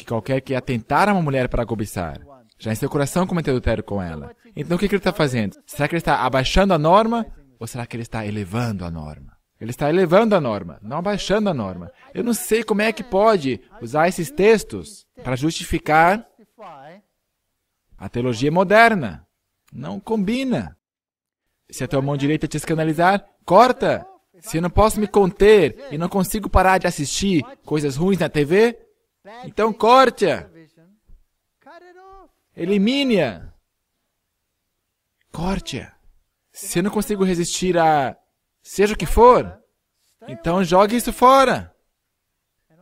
que qualquer que atentar a uma mulher para cobiçar, já em seu coração comete adultério com ela. Então o que, que ele está fazendo? Será que ele está abaixando a norma ou será que ele está elevando a norma? Ele está elevando a norma, não abaixando a norma. Eu não sei como é que pode usar esses textos para justificar a teologia moderna. Não combina. Se a tua mão direita te escandalizar, corta. Se eu não posso me conter e não consigo parar de assistir coisas ruins na TV, então corte-a. Elimine-a. Corte-a. Se eu não consigo resistir a seja o que for, então jogue isso fora.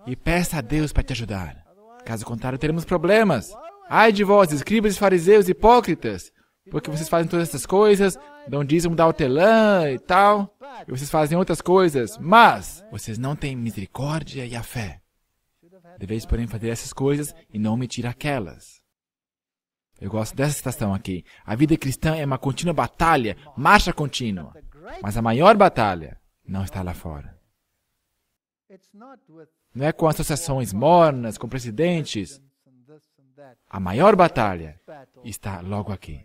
E peça a Deus para te ajudar. Caso contrário, teremos problemas. Ai de vós, escribas e fariseus hipócritas, porque vocês fazem todas essas coisas, dão dízimo da hortelã e tal, e vocês fazem outras coisas, mas vocês não têm misericórdia e a fé. Deveis, porém, fazer essas coisas e não omitir aquelas. Eu gosto dessa citação aqui. A vida cristã é uma contínua batalha, marcha contínua. Mas a maior batalha não está lá fora. Não é com associações mornas, com presidentes. A maior batalha está logo aqui.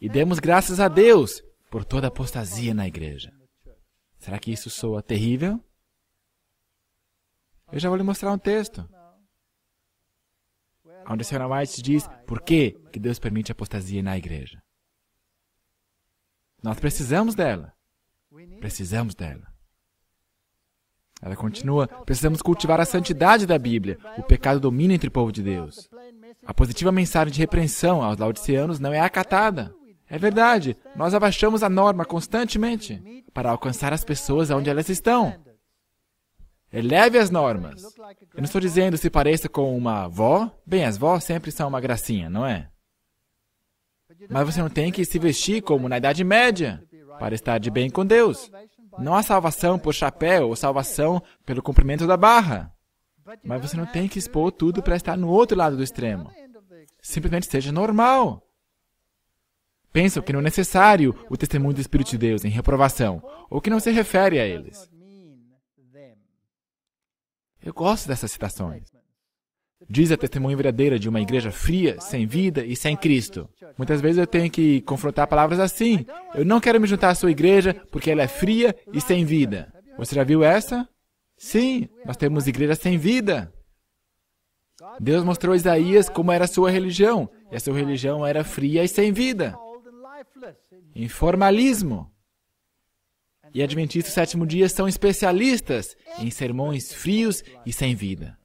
E demos graças a Deus por toda a apostasia na igreja. Será que isso soa terrível? Eu já vou lhe mostrar um texto. Onde senhora White diz por que, que Deus permite apostasia na igreja. Nós precisamos dela. Precisamos dela. Ela continua: precisamos cultivar a santidade da Bíblia. O pecado domina entre o povo de Deus. A positiva mensagem de repreensão aos laodiceanos não é acatada. É verdade, nós abaixamos a norma constantemente para alcançar as pessoas onde elas estão. Eleve é as normas. Eu não estou dizendo se pareça com uma avó. Bem, as vós sempre são uma gracinha, não é? Mas você não tem que se vestir como na Idade Média para estar de bem com Deus. Não há salvação por chapéu ou salvação pelo cumprimento da barra. Mas você não tem que expor tudo para estar no outro lado do extremo. Simplesmente seja normal. Pensam que não é necessário o testemunho do Espírito de Deus em reprovação, ou que não se refere a eles. Eu gosto dessas citações. Diz a testemunha verdadeira de uma igreja fria, sem vida e sem Cristo. Muitas vezes eu tenho que confrontar palavras assim. Eu não quero me juntar à sua igreja porque ela é fria e sem vida. Você já viu essa? Sim, nós temos igrejas sem vida. Deus mostrou a Isaías como era a sua religião, e a sua religião era fria e sem vida. Informalismo e adventistas o sétimo dia são especialistas em sermões frios e sem vida.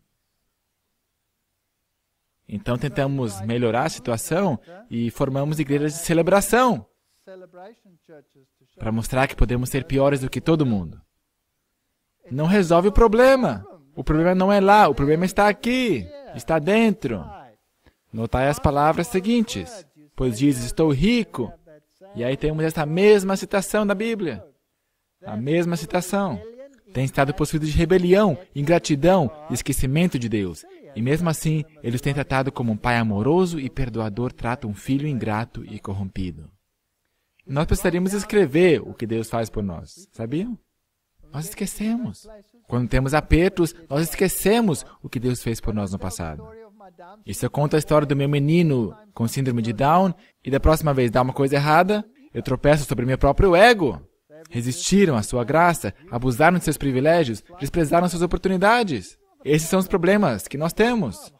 Então tentamos melhorar a situação e formamos igrejas de celebração para mostrar que podemos ser piores do que todo mundo. Não resolve o problema. O problema não é lá, o problema está aqui, está dentro. Notai as palavras seguintes: Pois diz, estou rico. E aí temos essa mesma citação da Bíblia. A mesma citação. Tem estado possuído de rebelião, ingratidão, esquecimento de Deus. E mesmo assim, eles têm tratado como um pai amoroso e perdoador trata um filho ingrato e corrompido. Nós precisaríamos escrever o que Deus faz por nós, sabiam? Nós esquecemos. Quando temos apertos, nós esquecemos o que Deus fez por nós no passado. Isso eu conto a história do meu menino com síndrome de Down, e da próxima vez dá uma coisa errada, eu tropeço sobre meu próprio ego. Resistiram à sua graça, abusaram de seus privilégios, desprezaram suas oportunidades. Esses são os problemas que nós temos.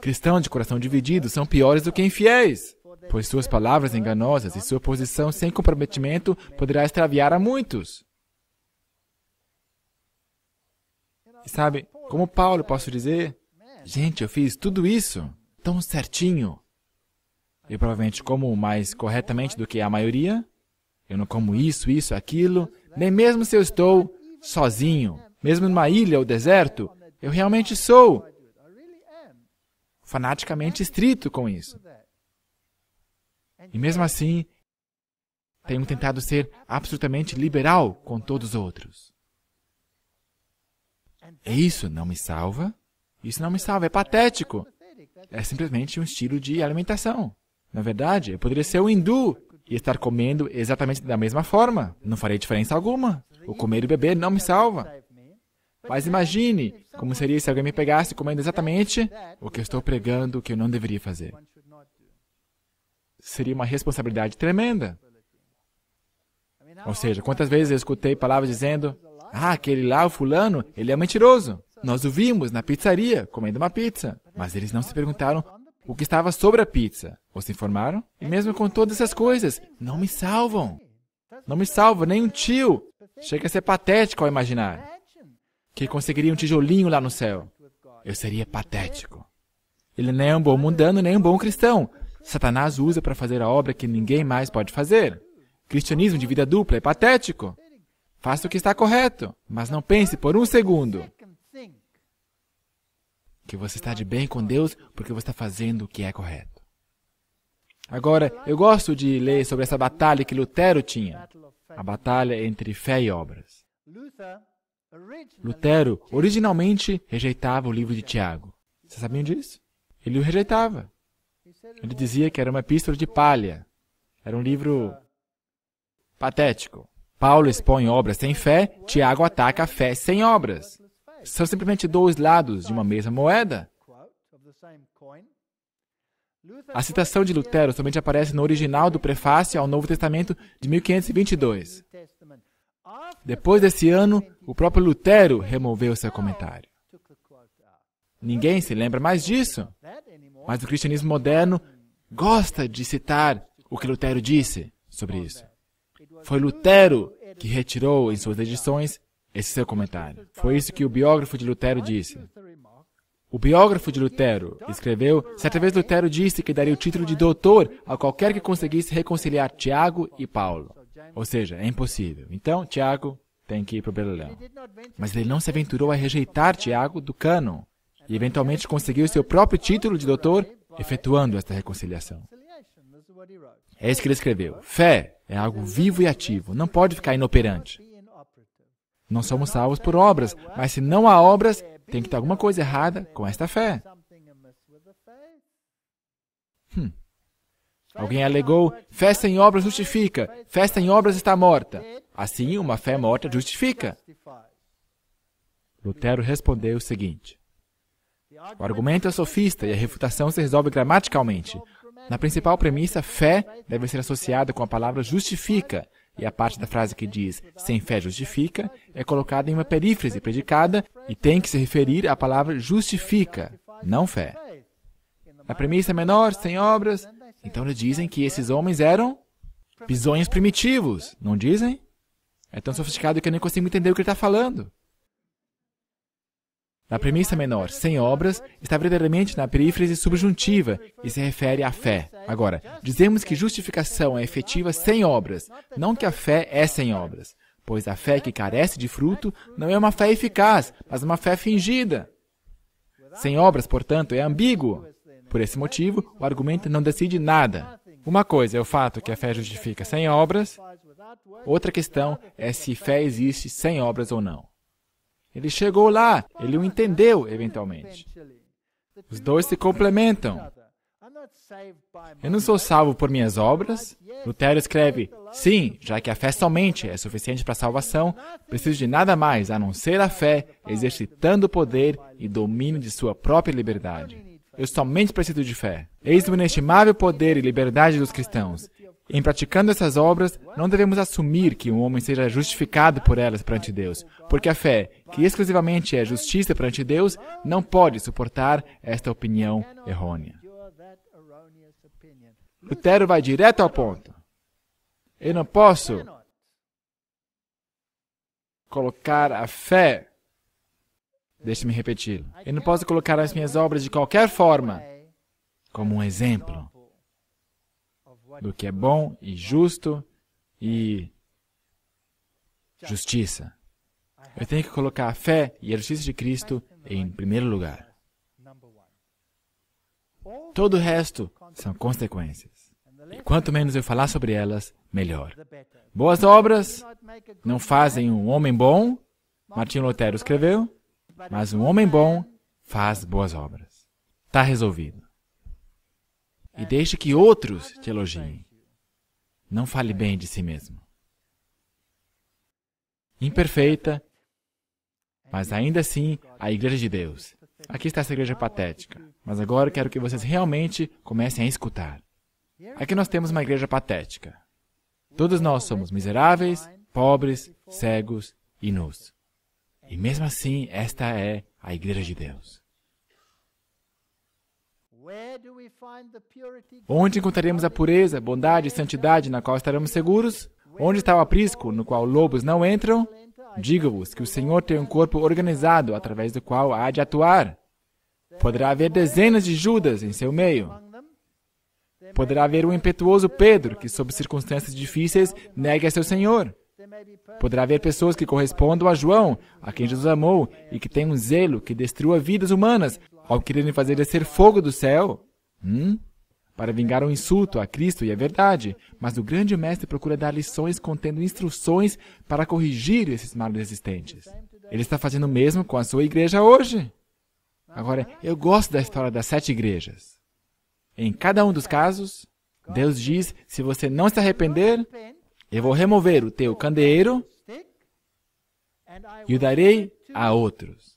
Cristãos de coração dividido são piores do que infiéis, pois suas palavras enganosas e sua posição sem comprometimento poderá extraviar a muitos. E sabe, como Paulo, posso dizer: gente, eu fiz tudo isso tão certinho. E provavelmente, como mais corretamente do que a maioria, eu não como isso, isso, aquilo, nem mesmo se eu estou sozinho, mesmo numa ilha ou deserto, eu realmente sou fanaticamente estrito com isso. E mesmo assim, tenho tentado ser absolutamente liberal com todos os outros. Isso não me salva? Isso não me salva, é patético. É simplesmente um estilo de alimentação. Na verdade, eu poderia ser um hindu e estar comendo exatamente da mesma forma. Não farei diferença alguma. O comer e beber não me salva. Mas imagine como seria se alguém me pegasse comendo exatamente o que eu estou pregando que eu não deveria fazer. Seria uma responsabilidade tremenda. Ou seja, quantas vezes eu escutei palavras dizendo: Ah, aquele lá, o fulano, ele é mentiroso. Nós o vimos na pizzaria comendo uma pizza, mas eles não se perguntaram o que estava sobre a pizza. Vocês informaram? E mesmo com todas essas coisas, não me salvam. Não me salva nem um tio. Chega a ser patético ao imaginar que conseguiria um tijolinho lá no céu. Eu seria patético. Ele nem é um bom mundano, nem um bom cristão. Satanás usa para fazer a obra que ninguém mais pode fazer. Cristianismo de vida dupla é patético. Faça o que está correto, mas não pense por um segundo que você está de bem com Deus porque você está fazendo o que é correto. Agora, eu gosto de ler sobre essa batalha que Lutero tinha, a batalha entre fé e obras. Lutero originalmente rejeitava o livro de Tiago. Vocês sabiam disso? Ele o rejeitava. Ele dizia que era uma epístola de palha. Era um livro patético. Paulo expõe obras sem fé, Tiago ataca a fé sem obras são simplesmente dois lados de uma mesma moeda. A citação de Lutero somente aparece no original do prefácio ao Novo Testamento de 1522. Depois desse ano, o próprio Lutero removeu seu comentário. Ninguém se lembra mais disso. Mas o cristianismo moderno gosta de citar o que Lutero disse sobre isso. Foi Lutero que retirou em suas edições esse é seu comentário. Foi isso que o biógrafo de Lutero disse. O biógrafo de Lutero escreveu: Certa vez Lutero disse que daria o título de doutor a qualquer que conseguisse reconciliar Tiago e Paulo. Ou seja, é impossível. Então, Tiago tem que ir para o Beleléu. Mas ele não se aventurou a rejeitar Tiago do canon e eventualmente conseguiu seu próprio título de doutor efetuando esta reconciliação. É isso que ele escreveu. Fé é algo vivo e ativo, não pode ficar inoperante. Não somos salvos por obras, mas se não há obras, tem que ter alguma coisa errada com esta fé. Hum. Alguém alegou: fé sem obras justifica, fé sem obras está morta. Assim, uma fé morta justifica. Lutero respondeu o seguinte: O argumento é sofista e a refutação se resolve gramaticalmente. Na principal premissa, fé deve ser associada com a palavra justifica, e a parte da frase que diz sem fé justifica é colocada em uma perífrase predicada e tem que se referir à palavra justifica, não fé. A premissa é menor, sem obras, então eles dizem que esses homens eram bisonhos primitivos, não dizem? É tão sofisticado que eu nem consigo entender o que ele está falando. Na premissa menor, sem obras, está verdadeiramente na perífrase subjuntiva e se refere à fé. Agora, dizemos que justificação é efetiva sem obras, não que a fé é sem obras, pois a fé que carece de fruto não é uma fé eficaz, mas uma fé fingida. Sem obras, portanto, é ambíguo. Por esse motivo, o argumento não decide nada. Uma coisa é o fato que a fé justifica sem obras, outra questão é se fé existe sem obras ou não. Ele chegou lá, ele o entendeu eventualmente. Os dois se complementam. Eu não sou salvo por minhas obras. Lutero escreve: Sim, já que a fé somente é suficiente para a salvação, preciso de nada mais a não ser a fé, exercitando o poder e domínio de sua própria liberdade. Eu somente preciso de fé. Eis o inestimável poder e liberdade dos cristãos. Em praticando essas obras, não devemos assumir que um homem seja justificado por elas perante Deus, porque a fé, que exclusivamente é justiça perante Deus, não pode suportar esta opinião errônea. Lutero vai direto ao ponto. Eu não posso colocar a fé. Deixe-me repetir. Eu não posso colocar as minhas obras de qualquer forma como um exemplo do que é bom e justo e justiça. Eu tenho que colocar a fé e a justiça de Cristo em primeiro lugar. Todo o resto são consequências. E quanto menos eu falar sobre elas, melhor. Boas obras não fazem um homem bom, Martinho Lutero escreveu, mas um homem bom faz boas obras. Está resolvido e deixe que outros te elogiem. Não fale bem de si mesmo. Imperfeita, mas ainda assim a Igreja de Deus. Aqui está essa igreja patética, mas agora quero que vocês realmente comecem a escutar. Aqui nós temos uma igreja patética. Todos nós somos miseráveis, pobres, cegos e nus. E mesmo assim, esta é a Igreja de Deus. Onde encontraremos a pureza, bondade e santidade na qual estaremos seguros? Onde está o aprisco no qual lobos não entram? diga vos que o Senhor tem um corpo organizado através do qual há de atuar. Poderá haver dezenas de Judas em seu meio. Poderá haver um impetuoso Pedro que, sob circunstâncias difíceis, negue a seu Senhor. Poderá haver pessoas que correspondam a João, a quem Jesus amou, e que têm um zelo que destrua vidas humanas, ao quererem fazer descer fogo do céu hum? para vingar um insulto a Cristo e a é verdade, mas o grande mestre procura dar lições contendo instruções para corrigir esses males existentes. Ele está fazendo o mesmo com a sua igreja hoje. Agora, eu gosto da história das sete igrejas. Em cada um dos casos, Deus diz: se você não se arrepender, eu vou remover o teu candeeiro e o darei a outros.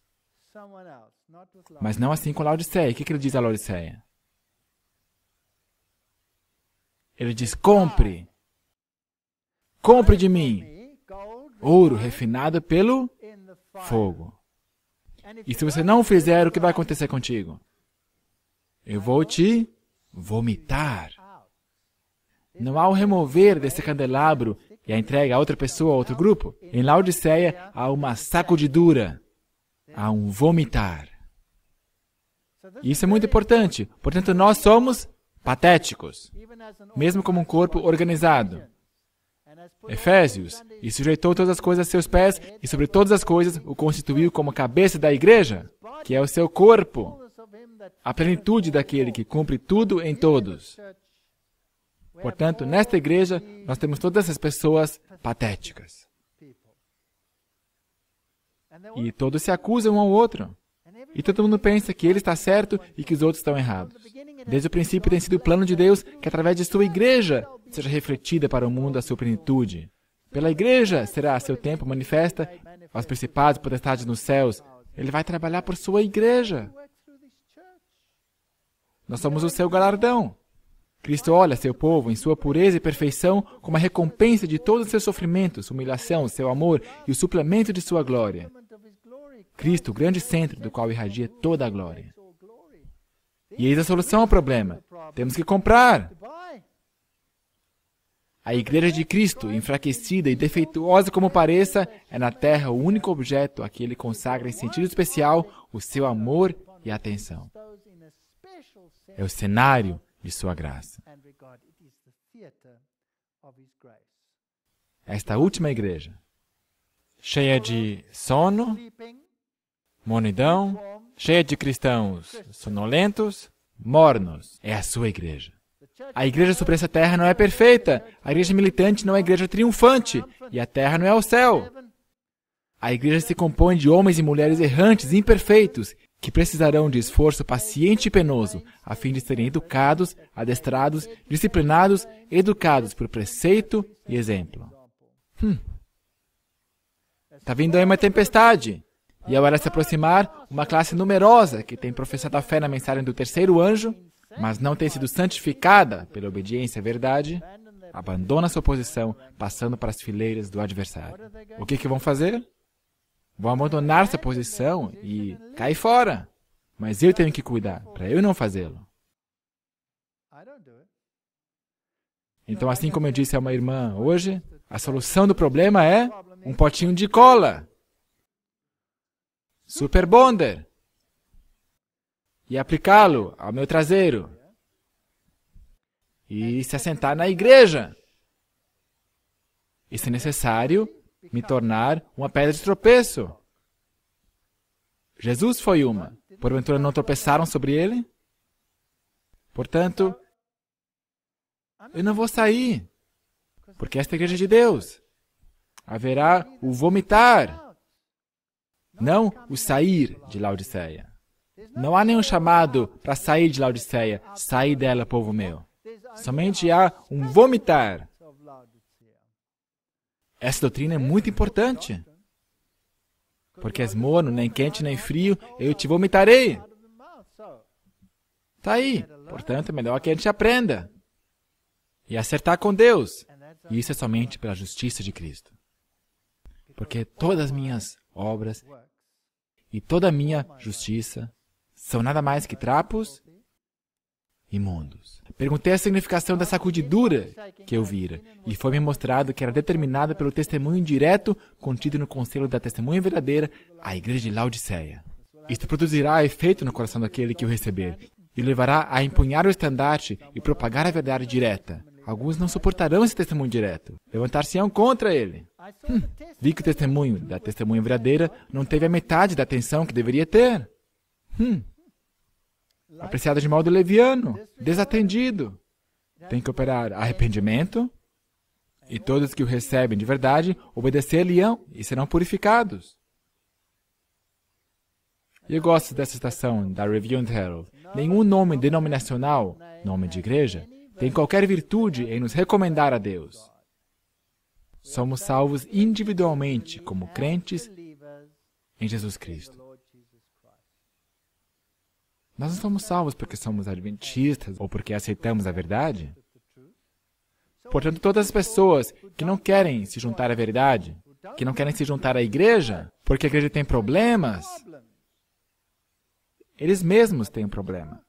Mas não assim com Laodiceia. O que, que ele diz a Laodiceia? Ele diz: compre, ah. compre de mim ouro refinado pelo fogo. E se você não fizer, o que vai acontecer contigo? Eu vou te vomitar. Não há o remover desse candelabro e a entrega a outra pessoa, a outro grupo. Em Laodiceia há uma sacudidura, há um vomitar. Isso é muito importante. Portanto, nós somos patéticos, mesmo como um corpo organizado. Efésios, e sujeitou todas as coisas a seus pés, e sobre todas as coisas o constituiu como cabeça da igreja, que é o seu corpo, a plenitude daquele que cumpre tudo em todos. Portanto, nesta igreja, nós temos todas as pessoas patéticas. E todos se acusam um ao outro. E todo mundo pensa que ele está certo e que os outros estão errados. Desde o princípio tem sido o plano de Deus que através de sua igreja seja refletida para o mundo a sua plenitude. Pela igreja será a seu tempo manifesta aos principados e potestades nos céus. Ele vai trabalhar por sua igreja. Nós somos o seu galardão. Cristo olha seu povo em sua pureza e perfeição como a recompensa de todos os seus sofrimentos, humilhação, seu amor e o suplemento de sua glória. Cristo, o grande centro do qual irradia toda a glória. E eis a solução ao problema. Temos que comprar. A Igreja de Cristo, enfraquecida e defeituosa como pareça, é na terra o único objeto a que ele consagra em sentido especial o seu amor e atenção. É o cenário de sua graça. Esta última igreja, cheia de sono, Monidão, cheia de cristãos sonolentos, mornos. É a sua igreja. A igreja sobre essa terra não é perfeita. A igreja militante não é a igreja triunfante. E a terra não é o céu. A igreja se compõe de homens e mulheres errantes, imperfeitos, que precisarão de esforço paciente e penoso, a fim de serem educados, adestrados, disciplinados, educados por preceito e exemplo. Hum. Tá vindo aí uma tempestade. E ao ela se aproximar, uma classe numerosa que tem professado a fé na mensagem do terceiro anjo, mas não tem sido santificada pela obediência à verdade, abandona sua posição, passando para as fileiras do adversário. O que, que vão fazer? Vão abandonar sua posição e cair fora. Mas eu tenho que cuidar, para eu não fazê-lo. Então, assim como eu disse a uma irmã hoje, a solução do problema é um potinho de cola. Superbonder e aplicá-lo ao meu traseiro e se assentar na igreja. E, se necessário, me tornar uma pedra de tropeço. Jesus foi uma. Porventura não tropeçaram sobre ele? Portanto, eu não vou sair, porque esta é a igreja de Deus. Haverá o vomitar não o sair de Laodiceia. Não há nenhum chamado para sair de Laodiceia, sair dela, povo meu. Somente há um vomitar. Essa doutrina é muito importante. Porque és morno, nem quente, nem frio, eu te vomitarei. Está aí. Portanto, é melhor que a gente aprenda e acertar com Deus. E isso é somente pela justiça de Cristo. Porque todas as minhas obras e toda a minha justiça são nada mais que trapos imundos. Perguntei a significação da sacudidura que eu vira, e foi-me mostrado que era determinada pelo testemunho direto contido no conselho da testemunha verdadeira, a igreja de Laodiceia. Isto produzirá efeito no coração daquele que o receber, e levará a empunhar o estandarte e propagar a verdade direta. Alguns não suportarão esse testemunho direto. Levantar-se-ão contra ele. Hum, vi que o testemunho da testemunha verdadeira não teve a metade da atenção que deveria ter. Hum, apreciado de modo leviano, desatendido. Tem que operar arrependimento e todos que o recebem de verdade obedecer-lhe-ão e serão purificados. E eu gosto dessa citação da Review and Herald. Nenhum nome denominacional, nome de igreja, tem qualquer virtude em nos recomendar a Deus. Somos salvos individualmente como crentes em Jesus Cristo. Nós não somos salvos porque somos adventistas ou porque aceitamos a verdade. Portanto, todas as pessoas que não querem se juntar à verdade, que não querem se juntar à igreja, porque a igreja tem problemas, eles mesmos têm um problema.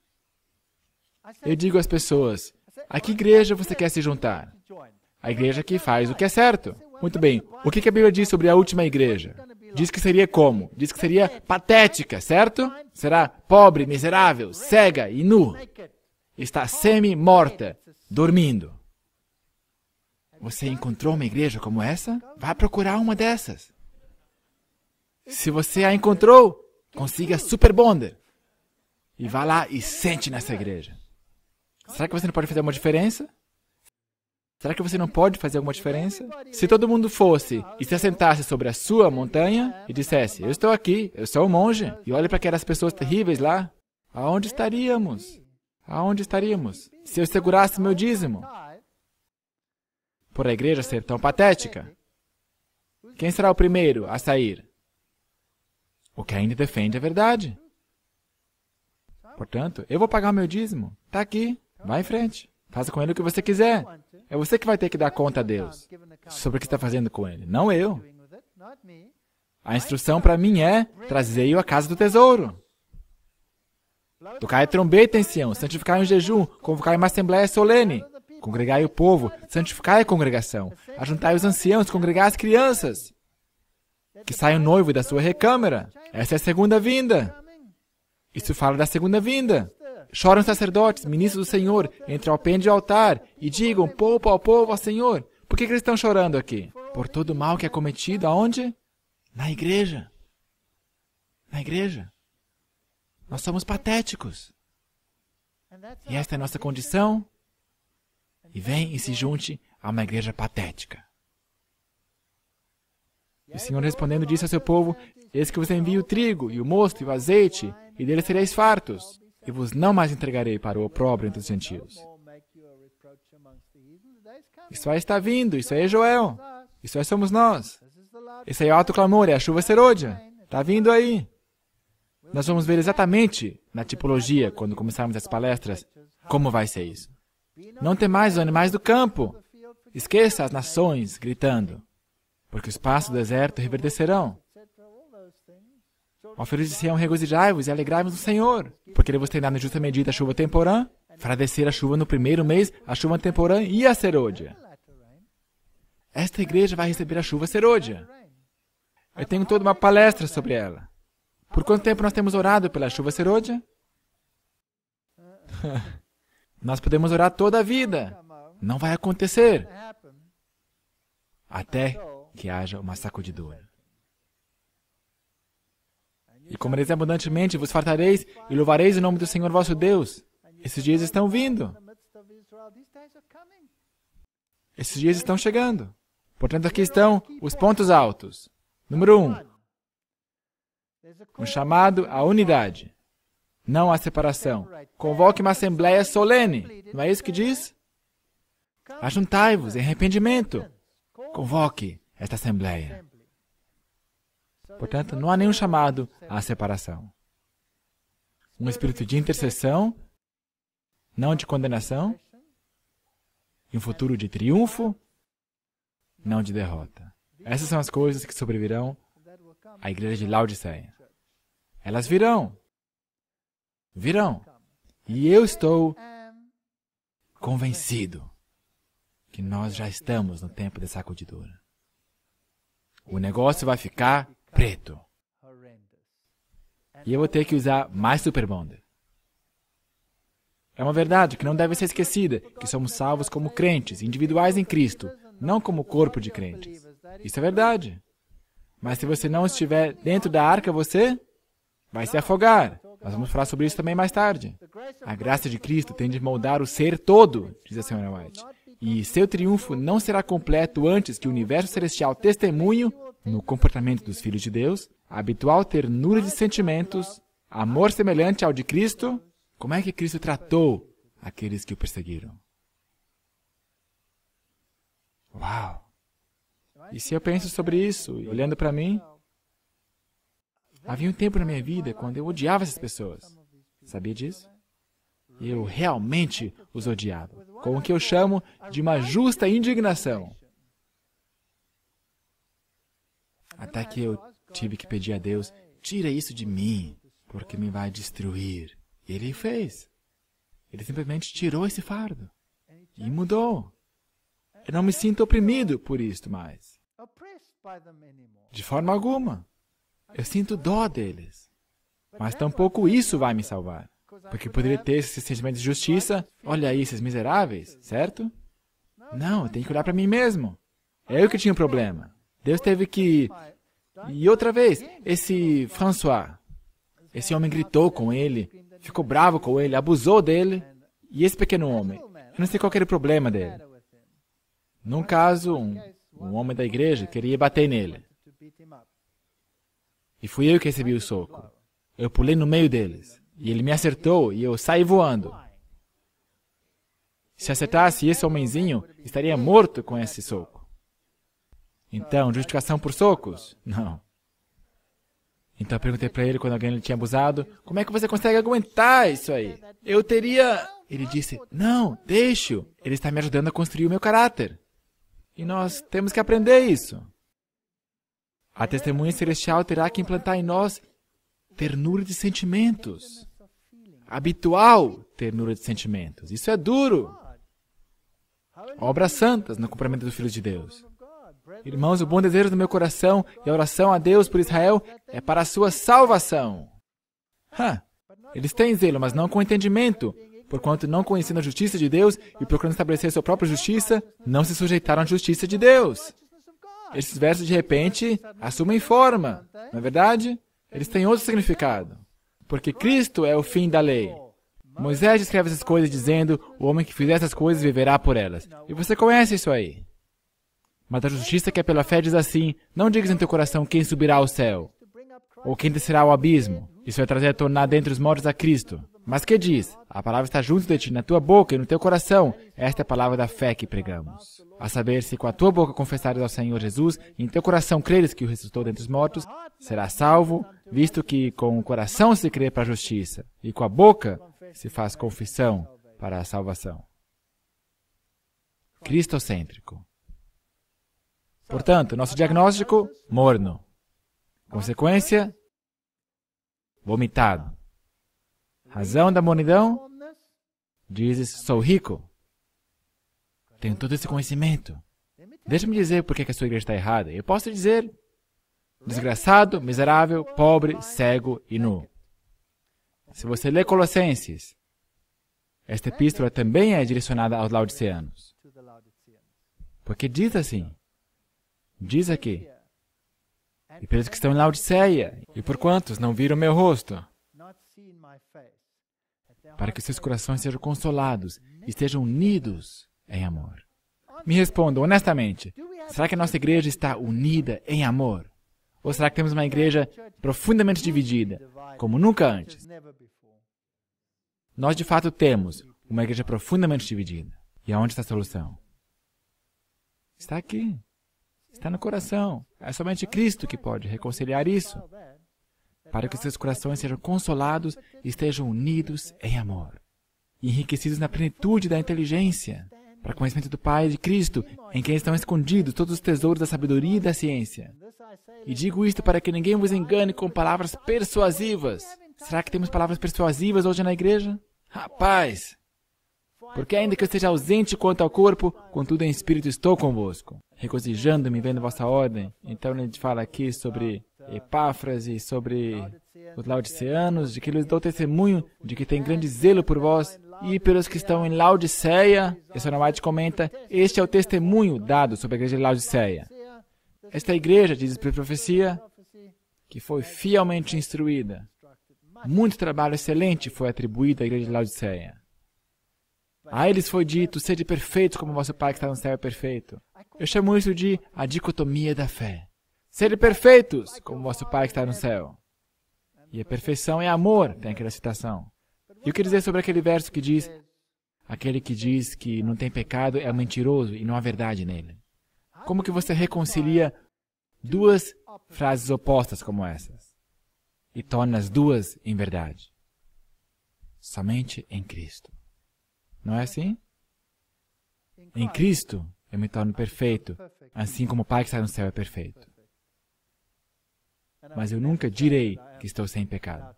Eu digo às pessoas: a que igreja você quer se juntar? A igreja que faz o que é certo. Muito bem. O que a Bíblia diz sobre a última igreja? Diz que seria como? Diz que seria patética, certo? Será pobre, miserável, cega e nu. Está semi-morta, dormindo. Você encontrou uma igreja como essa? Vá procurar uma dessas. Se você a encontrou, consiga Super Bonder. E vá lá e sente nessa igreja. Será que você não pode fazer uma diferença? Será que você não pode fazer alguma diferença? Se todo mundo fosse e se assentasse sobre a sua montanha e dissesse: Eu estou aqui, eu sou um monge, e olhe para aquelas pessoas terríveis lá, aonde estaríamos? Aonde estaríamos? Se eu segurasse meu dízimo? Por a igreja ser tão patética? Quem será o primeiro a sair? O que ainda defende a verdade. Portanto, eu vou pagar o meu dízimo. Está aqui. Vá em frente. Faça com ele o que você quiser. É você que vai ter que dar conta a Deus sobre o que está fazendo com ele, não eu. A instrução para mim é: trazei-o à casa do tesouro. Tocai a trombeta em Sião, santificai um jejum, convocai uma assembléia solene, congregai o povo, santificai a congregação, ajuntai os anciãos, congregai as crianças. Que saia o noivo da sua recâmara. Essa é a segunda vinda. Isso fala da segunda vinda. Choram sacerdotes, ministros do Senhor, entre o alpendre e o altar, e digam, poupa ao povo, ao Senhor. Por que, que eles estão chorando aqui? Por todo o mal que é cometido, aonde? Na igreja. Na igreja. Nós somos patéticos. E esta é a nossa condição. E vem e se junte a uma igreja patética. E o Senhor respondendo disse ao seu povo: Eis que vos envio o trigo, e o mosto, e o azeite, e deles sereis fartos e vos não mais entregarei para o opróbrio entre os gentios. Isso aí está vindo, isso aí é Joel, isso aí somos nós. Isso aí é o alto clamor, é a chuva serôdia. Está vindo aí. Nós vamos ver exatamente na tipologia, quando começarmos as palestras, como vai ser isso. Não tem mais os animais do campo. Esqueça as nações gritando, porque os passos do deserto reverdecerão. Oferecei um regozijai-vos e alegrai-vos no Senhor, porque ele vos tem dado em justa medida a chuva temporã, fará descer a chuva no primeiro mês, a chuva temporã e a serôdia. Esta igreja vai receber a chuva serôdia. Eu tenho toda uma palestra sobre ela. Por quanto tempo nós temos orado pela chuva serôdia? nós podemos orar toda a vida. Não vai acontecer. Até que haja uma sacudidura e comereis abundantemente, vos fartareis e louvareis o nome do Senhor vosso Deus. Esses dias estão vindo. Esses dias estão chegando. Portanto, aqui estão os pontos altos. Número 1. Um, um chamado à unidade, não à separação. Convoque uma assembleia solene. Não é isso que diz? Ajuntai-vos em arrependimento. Convoque esta assembleia. Portanto, não há nenhum chamado à separação. Um espírito de intercessão, não de condenação, e um futuro de triunfo, não de derrota. Essas são as coisas que sobrevirão à igreja de Laodiceia. Elas virão. Virão. E eu estou convencido que nós já estamos no tempo da sacudidora. O negócio vai ficar preto. E eu vou ter que usar mais superbond. É uma verdade que não deve ser esquecida, que somos salvos como crentes, individuais em Cristo, não como corpo de crentes. Isso é verdade. Mas se você não estiver dentro da arca, você vai se afogar. Nós vamos falar sobre isso também mais tarde. A graça de Cristo tem de moldar o ser todo, diz a senhora White. E seu triunfo não será completo antes que o universo celestial testemunho no comportamento dos filhos de Deus, habitual ternura de sentimentos, amor semelhante ao de Cristo, como é que Cristo tratou aqueles que o perseguiram? Uau! E se eu penso sobre isso, olhando para mim, havia um tempo na minha vida quando eu odiava essas pessoas. Sabia disso? Eu realmente os odiava, com o que eu chamo de uma justa indignação. Até que eu tive que pedir a Deus: tira isso de mim, porque me vai destruir. E ele fez. Ele simplesmente tirou esse fardo e mudou. Eu não me sinto oprimido por isto mais. De forma alguma. Eu sinto dó deles. Mas tampouco isso vai me salvar. Porque poderia ter esse sentimento de justiça. Olha aí, esses miseráveis, certo? Não, eu tenho que olhar para mim mesmo. É eu que tinha o um problema. Deus teve que. E outra vez, esse François, esse homem gritou com ele, ficou bravo com ele, abusou dele. E esse pequeno homem, eu não sei qual era o problema dele. Num caso, um, um homem da igreja queria bater nele. E fui eu que recebi o soco. Eu pulei no meio deles. E ele me acertou e eu saí voando. Se acertasse esse homenzinho, estaria morto com esse soco. Então, justificação por socos? Não. Então eu perguntei para ele quando alguém lhe tinha abusado, como é que você consegue aguentar isso aí? Eu teria. Ele disse, não, deixo. Ele está me ajudando a construir o meu caráter. E nós temos que aprender isso. A testemunha celestial terá que implantar em nós ternura de sentimentos. Habitual ternura de sentimentos. Isso é duro. Obras santas no cumprimento dos filhos de Deus. Irmãos, o bom desejo do meu coração e a oração a Deus por Israel é para a sua salvação. Ha! Eles têm zelo, mas não com entendimento. Porquanto, não conhecendo a justiça de Deus e procurando estabelecer sua própria justiça, não se sujeitaram à justiça de Deus. Esses versos, de repente, assumem forma. Na é verdade, eles têm outro significado. Porque Cristo é o fim da lei. Moisés escreve essas coisas dizendo: O homem que fizer essas coisas viverá por elas. E você conhece isso aí. Mas a justiça que é pela fé diz assim: Não digas em teu coração quem subirá ao céu, ou quem descerá ao abismo. Isso vai trazer a tornar dentre os mortos a Cristo. Mas que diz? A palavra está junto de ti, na tua boca e no teu coração. Esta é a palavra da fé que pregamos. A saber, se com a tua boca confessares ao Senhor Jesus e em teu coração creres que o ressuscitou dentre os mortos, serás salvo, visto que com o coração se crê para a justiça e com a boca se faz confissão para a salvação. Cristocêntrico. Portanto, nosso diagnóstico: morno. Consequência: vomitado. Razão da mornidão? Dizes: sou rico. Tenho todo esse conhecimento. Deixa-me dizer por que a sua igreja está errada. Eu posso dizer: desgraçado, miserável, pobre, cego e nu. Se você lê Colossenses, esta epístola também é direcionada aos laodiceanos. Porque diz assim: Diz aqui. E pelos que estão em Laodiceia, e por quantos não viram meu rosto, para que seus corações sejam consolados e estejam unidos em amor. Me respondam honestamente: será que a nossa igreja está unida em amor? Ou será que temos uma igreja profundamente dividida, como nunca antes? Nós de fato temos uma igreja profundamente dividida. E aonde está a solução? Está aqui. Está no coração. É somente Cristo que pode reconciliar isso, para que seus corações sejam consolados e estejam unidos em amor, enriquecidos na plenitude da inteligência, para conhecimento do Pai e de Cristo, em quem estão escondidos todos os tesouros da sabedoria e da ciência. E digo isto para que ninguém vos engane com palavras persuasivas. Será que temos palavras persuasivas hoje na igreja? Rapaz, porque ainda que eu esteja ausente quanto ao corpo, contudo em espírito estou convosco, regozijando-me vendo vossa ordem. Então ele fala aqui sobre Epáfras e sobre os laodiceanos, de que lhes dou testemunho de que tem grande zelo por vós e pelos que estão em Laodiceia. E Sonomate comenta, este é o testemunho dado sobre a igreja de Laodiceia. Esta igreja, diz por profecia, que foi fielmente instruída. Muito trabalho excelente foi atribuído à igreja de Laodiceia. A ah, eles foi dito: sede perfeitos como vosso Pai que está no céu é perfeito. Eu chamo isso de a dicotomia da fé. Sede perfeitos como vosso Pai que está no céu. E a perfeição é amor, tem aquela citação. E o que dizer sobre aquele verso que diz: aquele que diz que não tem pecado é mentiroso e não há verdade nele? Como que você reconcilia duas frases opostas como essas e torna as duas em verdade? Somente em Cristo. Não é assim? Em Cristo eu me torno assim perfeito, assim como o Pai que está no céu é perfeito. Mas eu nunca direi que estou sem pecado.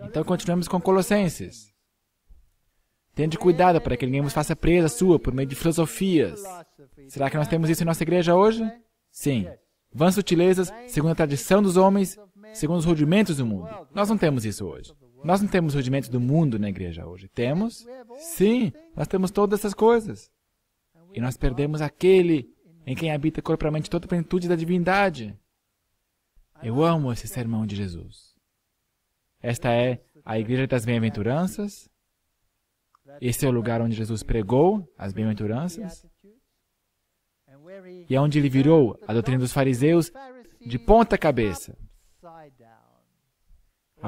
Então continuamos com Colossenses. Tende cuidado para que ninguém vos faça presa sua por meio de filosofias. Será que nós temos isso em nossa igreja hoje? Sim. Vãs sutilezas, segundo a tradição dos homens, segundo os rudimentos do mundo. Nós não temos isso hoje. Nós não temos rudimentos do mundo na igreja hoje. Temos? Sim, nós temos todas essas coisas. E nós perdemos aquele em quem habita corporalmente toda a plenitude da divindade. Eu amo esse sermão de Jesus. Esta é a Igreja das Bem-aventuranças. Esse é o lugar onde Jesus pregou as bem-aventuranças. E é onde ele virou a doutrina dos fariseus de ponta cabeça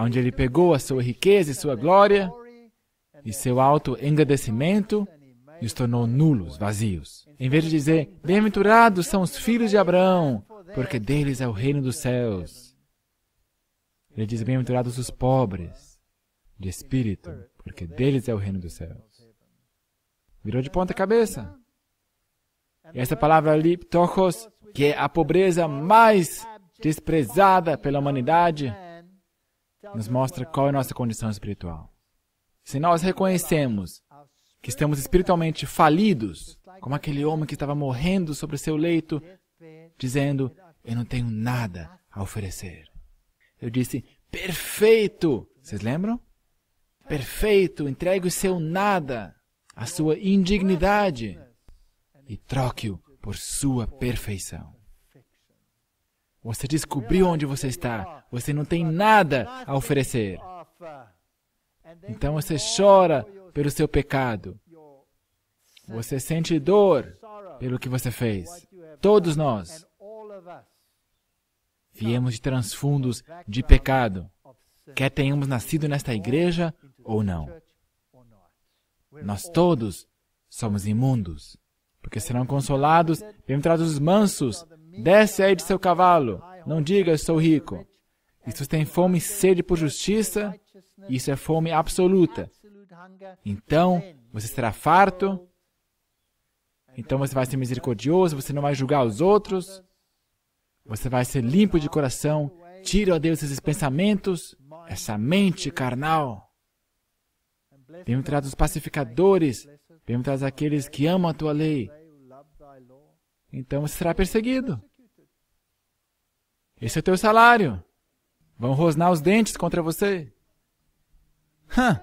onde ele pegou a sua riqueza e sua glória e seu alto engrandecimento e os tornou nulos, vazios. Em vez de dizer, bem-aventurados são os filhos de Abraão, porque deles é o reino dos céus. Ele diz, bem-aventurados os pobres de espírito, porque deles é o reino dos céus. Virou de ponta cabeça. E essa palavra ali, que é a pobreza mais desprezada pela humanidade, nos mostra qual é a nossa condição espiritual. Se nós reconhecemos que estamos espiritualmente falidos, como aquele homem que estava morrendo sobre o seu leito, dizendo: Eu não tenho nada a oferecer. Eu disse: Perfeito! Vocês lembram? Perfeito! Entregue o seu nada, a sua indignidade, e troque-o por sua perfeição. Você descobriu onde você está. Você não tem nada a oferecer. Então você chora pelo seu pecado. Você sente dor pelo que você fez. Todos nós viemos de transfundos de pecado, quer tenhamos nascido nesta igreja ou não. Nós todos somos imundos, porque serão consolados, bem-aventurados os mansos, Desce aí de seu cavalo. Não diga, sou rico. Isso tem fome e sede por justiça. Isso é fome absoluta. Então, você será farto. Então, você vai ser misericordioso. Você não vai julgar os outros. Você vai ser limpo de coração. Tira, a Deus, esses pensamentos, essa mente carnal. Bem-aventurados os pacificadores. Bem-aventurados aqueles que amam a tua lei então você será perseguido. Esse é o teu salário. Vão rosnar os dentes contra você. Hã.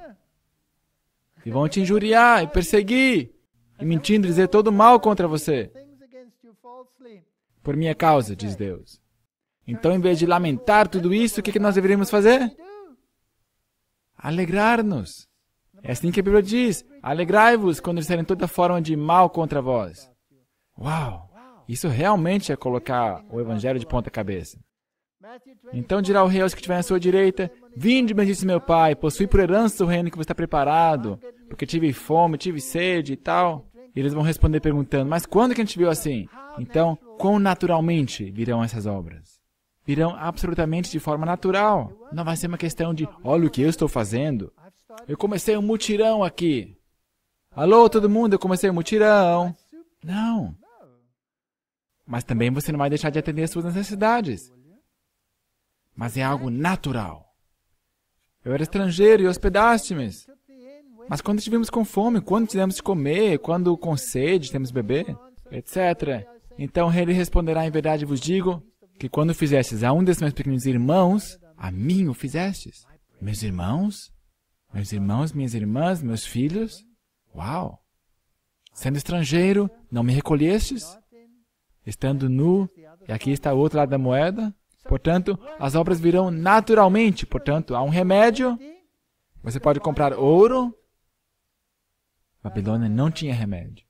E vão te injuriar e perseguir, e mentindo dizer todo mal contra você. Por minha causa, diz Deus. Então, em vez de lamentar tudo isso, o que nós deveríamos fazer? Alegrar-nos. É assim que a Bíblia diz: alegrai-vos quando disserem toda forma de mal contra vós. Uau! Isso realmente é colocar o Evangelho de ponta cabeça. Então dirá o rei aos que estiverem à sua direita: Vinde, bendito meu Pai, possui por herança o reino que você está preparado, porque tive fome, tive sede e tal. E eles vão responder perguntando: Mas quando que a gente viu assim? Então, quão naturalmente virão essas obras? Virão absolutamente de forma natural. Não vai ser uma questão de: Olha o que eu estou fazendo. Eu comecei um mutirão aqui. Alô, todo mundo, eu comecei um mutirão. Não. Mas também você não vai deixar de atender às suas necessidades. Mas é algo natural. Eu era estrangeiro e hospedaste-me. Mas quando estivemos com fome, quando tivemos de comer, quando com sede temos beber, etc. Então ele responderá: Em verdade vos digo que quando fizestes a um desses meus pequenos irmãos, a mim o fizestes. Meus irmãos? Meus irmãos, minhas irmãs, meus filhos? Uau! Sendo estrangeiro, não me recolhestes? estando nu, e aqui está o outro lado da moeda. Portanto, as obras virão naturalmente. Portanto, há um remédio. Você pode comprar ouro. Babilônia não tinha remédio.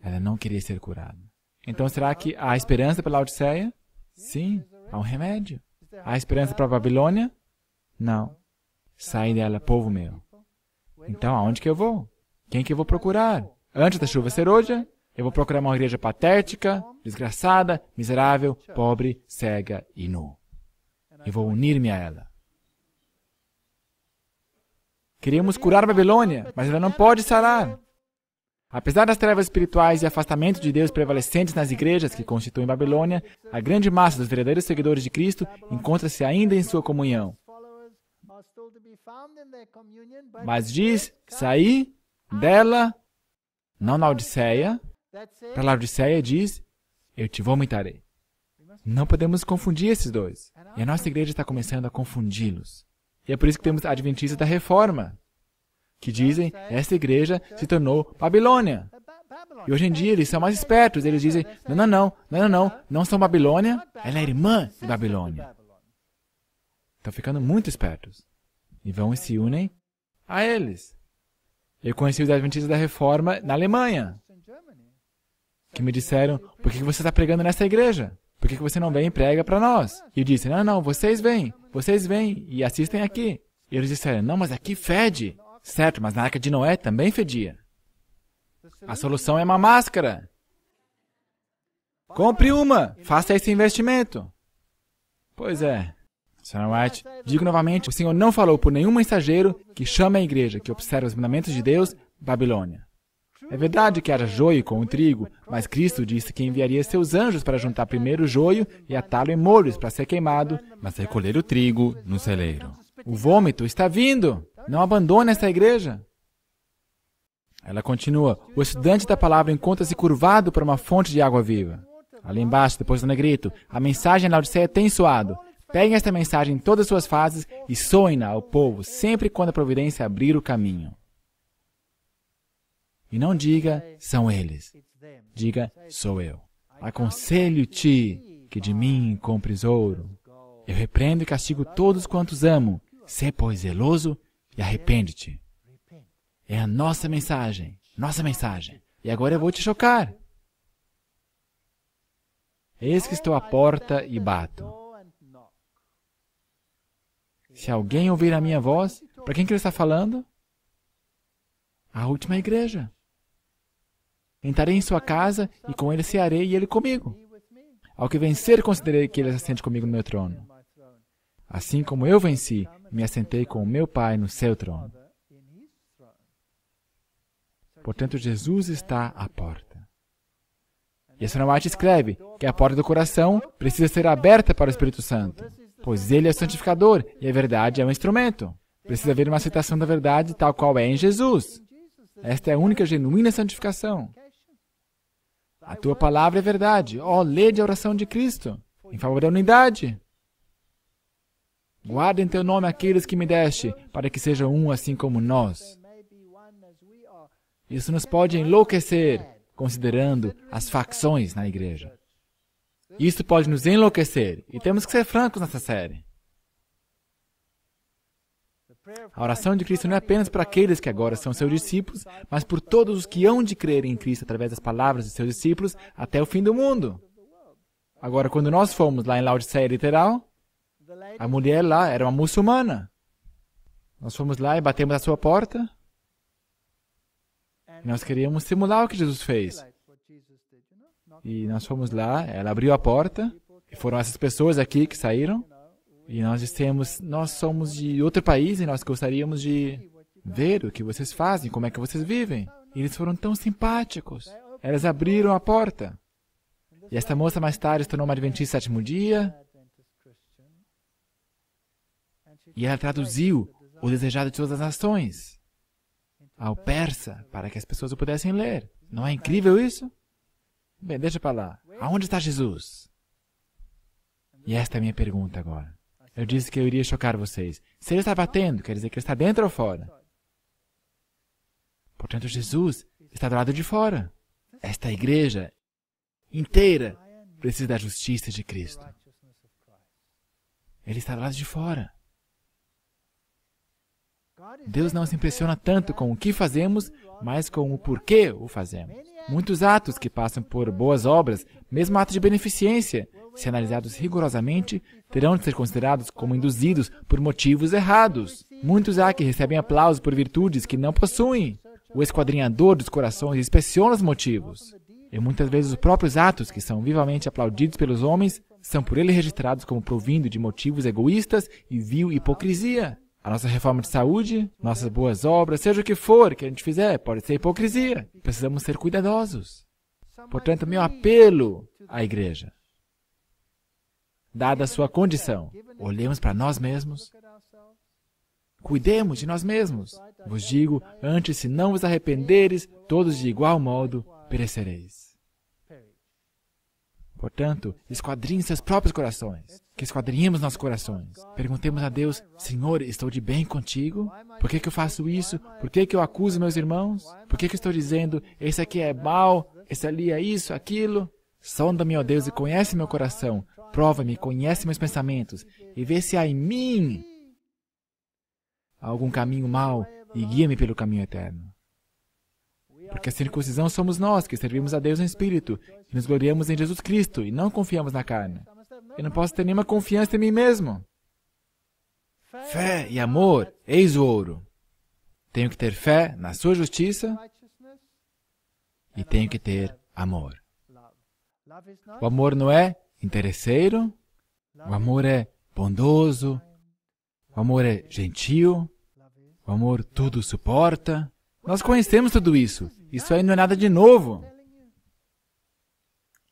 Ela não queria ser curada. Então, será que há esperança para Laodiceia? Sim, há um remédio. Há esperança para Babilônia? Não. Sai dela, povo meu. Então, aonde que eu vou? Quem que eu vou procurar? Antes da chuva ser hoje? Eu vou procurar uma igreja patética, desgraçada, miserável, pobre, cega e nu. Eu vou unir-me a ela. Queríamos curar a Babilônia, mas ela não pode sarar. Apesar das trevas espirituais e afastamento de Deus prevalecentes nas igrejas que constituem Babilônia, a grande massa dos verdadeiros seguidores de Cristo encontra-se ainda em sua comunhão. Mas diz: saí dela, não na Odisseia, para Laodiceia diz: Eu te vomitarei. Não podemos confundir esses dois. E a nossa igreja está começando a confundi-los. E é por isso que temos adventistas da Reforma, que dizem esta igreja se tornou Babilônia. E hoje em dia eles são mais espertos. Eles dizem: não, não, não, não, não, não, não são Babilônia, ela é irmã de Babilônia. Estão ficando muito espertos. E vão e se unem a eles. Eu conheci os Adventistas da Reforma na Alemanha que me disseram: Por que você está pregando nessa igreja? Por que você não vem e prega para nós? E eu disse: Não, não, vocês vêm, vocês vêm e assistem aqui. E eles disseram: Não, mas aqui fede. Certo, mas na arca de Noé também fedia. A solução é uma máscara. Compre uma, faça esse investimento. Pois é. Senhora White, digo novamente, o Senhor não falou por nenhum mensageiro que chama a igreja que observa os mandamentos de Deus Babilônia. É verdade que era joio com o trigo, mas Cristo disse que enviaria seus anjos para juntar primeiro o joio e atá-lo em molhos para ser queimado, mas recolher o trigo no celeiro. O vômito está vindo! Não abandone esta igreja! Ela continua: O estudante da palavra encontra-se curvado para uma fonte de água viva. Ali embaixo, depois do negrito, a mensagem na Odisseia é tem soado. Peguem esta mensagem em todas suas fases e soem-na ao povo sempre quando a providência abrir o caminho. E não diga, são eles. Diga, sou eu. Aconselho-te que de mim compres ouro. Eu repreendo e castigo todos quantos amo. Sê, pois, zeloso e arrepende-te. É a nossa mensagem, nossa mensagem. E agora eu vou te chocar. Eis que estou à porta e bato. Se alguém ouvir a minha voz, para quem que ele está falando? A última igreja. Entrarei em sua casa e com ele cearei e ele comigo. Ao que vencer, considerei que ele se assente comigo no meu trono. Assim como eu venci, me assentei com o meu Pai no seu trono. Portanto, Jesus está à porta. E a Sonamate escreve que a porta do coração precisa ser aberta para o Espírito Santo, pois ele é o santificador e a verdade é um instrumento. Precisa haver uma aceitação da verdade tal qual é em Jesus. Esta é a única genuína santificação. A tua palavra é verdade. Ó, oh, lede a oração de Cristo em favor da unidade. Guarda em teu nome aqueles que me deste, para que sejam um assim como nós. Isso nos pode enlouquecer, considerando as facções na igreja. Isso pode nos enlouquecer, e temos que ser francos nessa série. A oração de Cristo não é apenas para aqueles que agora são seus discípulos, mas por todos os que hão de crer em Cristo através das palavras de seus discípulos até o fim do mundo. Agora, quando nós fomos lá em Laodiceia literal, a mulher lá era uma muçulmana. Nós fomos lá e batemos à sua porta. E nós queríamos simular o que Jesus fez. E nós fomos lá, ela abriu a porta, e foram essas pessoas aqui que saíram. E nós dissemos, nós somos de outro país e nós gostaríamos de ver o que vocês fazem, como é que vocês vivem. E eles foram tão simpáticos. Elas abriram a porta. E esta moça mais tarde se tornou uma adventista sétimo dia. E ela traduziu o desejado de todas as nações ao persa para que as pessoas o pudessem ler. Não é incrível isso? Bem, deixa para lá. Aonde está Jesus? E esta é a minha pergunta agora. Eu disse que eu iria chocar vocês. Se ele está batendo, quer dizer que ele está dentro ou fora? Portanto, Jesus está do lado de fora. Esta igreja inteira precisa da justiça de Cristo. Ele está do lado de fora. Deus não se impressiona tanto com o que fazemos, mas com o porquê o fazemos. Muitos atos que passam por boas obras, mesmo atos de beneficência, se analisados rigorosamente, terão de ser considerados como induzidos por motivos errados. Muitos há que recebem aplausos por virtudes que não possuem. O esquadrinhador dos corações inspeciona os motivos. E muitas vezes os próprios atos que são vivamente aplaudidos pelos homens são por ele registrados como provindo de motivos egoístas e vil hipocrisia. A nossa reforma de saúde, nossas boas obras, seja o que for que a gente fizer, pode ser hipocrisia. Precisamos ser cuidadosos. Portanto, meu apelo à igreja dada a sua condição. Olhemos para nós mesmos. Cuidemos de nós mesmos. Vos digo, antes, se não vos arrependeres, todos de igual modo perecereis. Portanto, esquadrinhe seus próprios corações, que esquadrinhemos nossos corações. Perguntemos a Deus, Senhor, estou de bem contigo? Por que, que eu faço isso? Por que, que eu acuso meus irmãos? Por que, que eu estou dizendo, esse aqui é mal, esse ali é isso, aquilo? Sonda-me, ó Deus, e conhece meu coração. Prova-me, conhece meus pensamentos, e vê se há em mim algum caminho mau, e guia-me pelo caminho eterno. Porque a circuncisão somos nós que servimos a Deus no Espírito, e nos gloriamos em Jesus Cristo, e não confiamos na carne. Eu não posso ter nenhuma confiança em mim mesmo. Fé e amor, eis o ouro. Tenho que ter fé na sua justiça e tenho que ter amor. O amor não é interesseiro, o amor é bondoso, o amor é gentil, o amor tudo suporta. Nós conhecemos tudo isso. Isso aí não é nada de novo.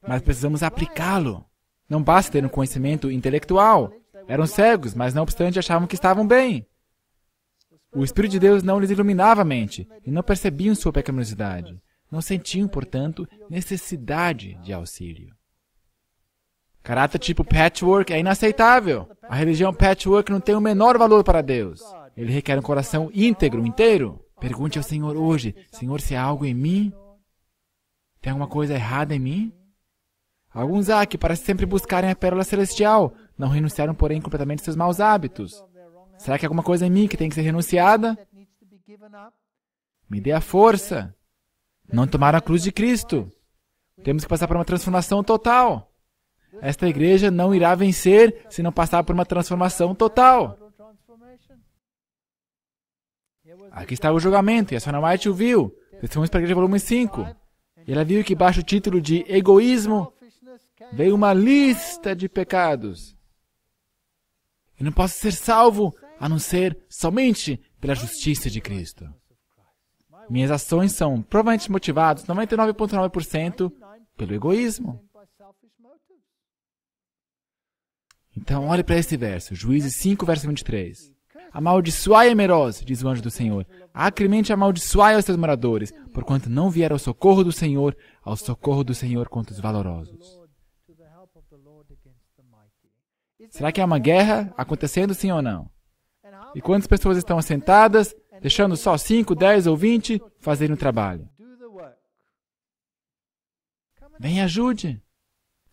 Mas precisamos aplicá-lo. Não basta ter um conhecimento intelectual. Eram cegos, mas não obstante achavam que estavam bem. O Espírito de Deus não lhes iluminava a mente e não percebiam sua pecaminosidade. Não sentiam, portanto, necessidade de auxílio. Caráter tipo patchwork é inaceitável. A religião patchwork não tem o menor valor para Deus. Ele requer um coração íntegro, inteiro. Pergunte ao Senhor hoje: Senhor, se há algo em mim? Tem alguma coisa errada em mim? Alguns há que, para sempre buscarem a pérola celestial, não renunciaram, porém, completamente seus maus hábitos. Será que há alguma coisa em mim que tem que ser renunciada? Me dê a força. Não tomaram a cruz de Cristo. Temos que passar por uma transformação total. Esta igreja não irá vencer se não passar por uma transformação total. Aqui está o julgamento, e a Sona White o viu. Testemunhos para a Igreja, volume 5. E ela viu que, baixo o título de egoísmo, veio uma lista de pecados. Eu não posso ser salvo a não ser somente pela justiça de Cristo. Minhas ações são provavelmente motivadas 99,9% pelo egoísmo. Então olhe para este verso, Juízes 5, verso 23. Amaldiçoai a diz o anjo do Senhor. Acremente amaldiçoai aos seus moradores, porquanto não vieram ao socorro do Senhor, ao socorro do Senhor contra os valorosos. Será que há uma guerra acontecendo, sim ou não? E quantas pessoas estão assentadas, deixando só 5, 10 ou 20 fazerem o trabalho? Vem ajude!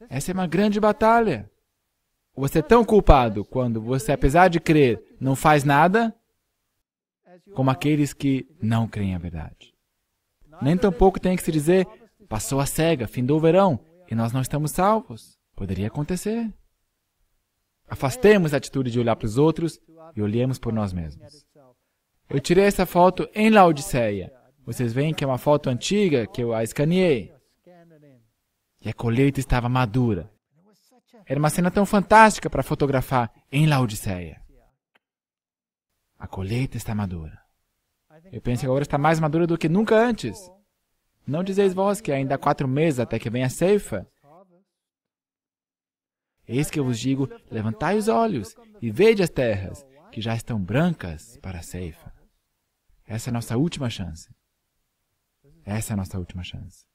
Essa é uma grande batalha. Você é tão culpado quando você, apesar de crer, não faz nada, como aqueles que não creem a verdade. Nem tampouco tem que se dizer, passou a cega, fim do verão, e nós não estamos salvos. Poderia acontecer. Afastemos a atitude de olhar para os outros e olhemos por nós mesmos. Eu tirei essa foto em Laodiceia. Vocês veem que é uma foto antiga que eu a escaneei. E a colheita estava madura. Era uma cena tão fantástica para fotografar em Laodiceia. A colheita está madura. Eu penso que agora está mais madura do que nunca antes. Não dizeis vós que ainda há quatro meses até que venha a ceifa? Eis que eu vos digo: levantai os olhos e vede as terras, que já estão brancas para a ceifa. Essa é a nossa última chance. Essa é a nossa última chance.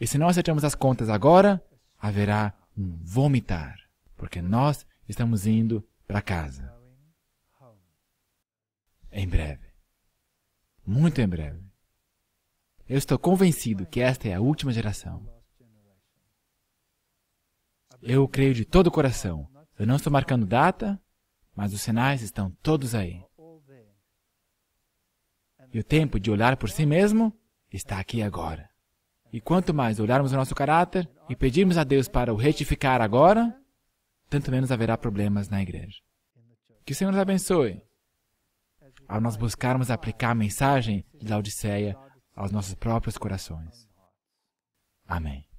E se não acertamos as contas agora, haverá um vomitar, porque nós estamos indo para casa. Em breve. Muito em breve. Eu estou convencido que esta é a última geração. Eu creio de todo o coração. Eu não estou marcando data, mas os sinais estão todos aí. E o tempo de olhar por si mesmo está aqui agora. E quanto mais olharmos o nosso caráter e pedirmos a Deus para o retificar agora, tanto menos haverá problemas na igreja. Que o Senhor nos abençoe. Ao nós buscarmos aplicar a mensagem de Laodiceia aos nossos próprios corações. Amém.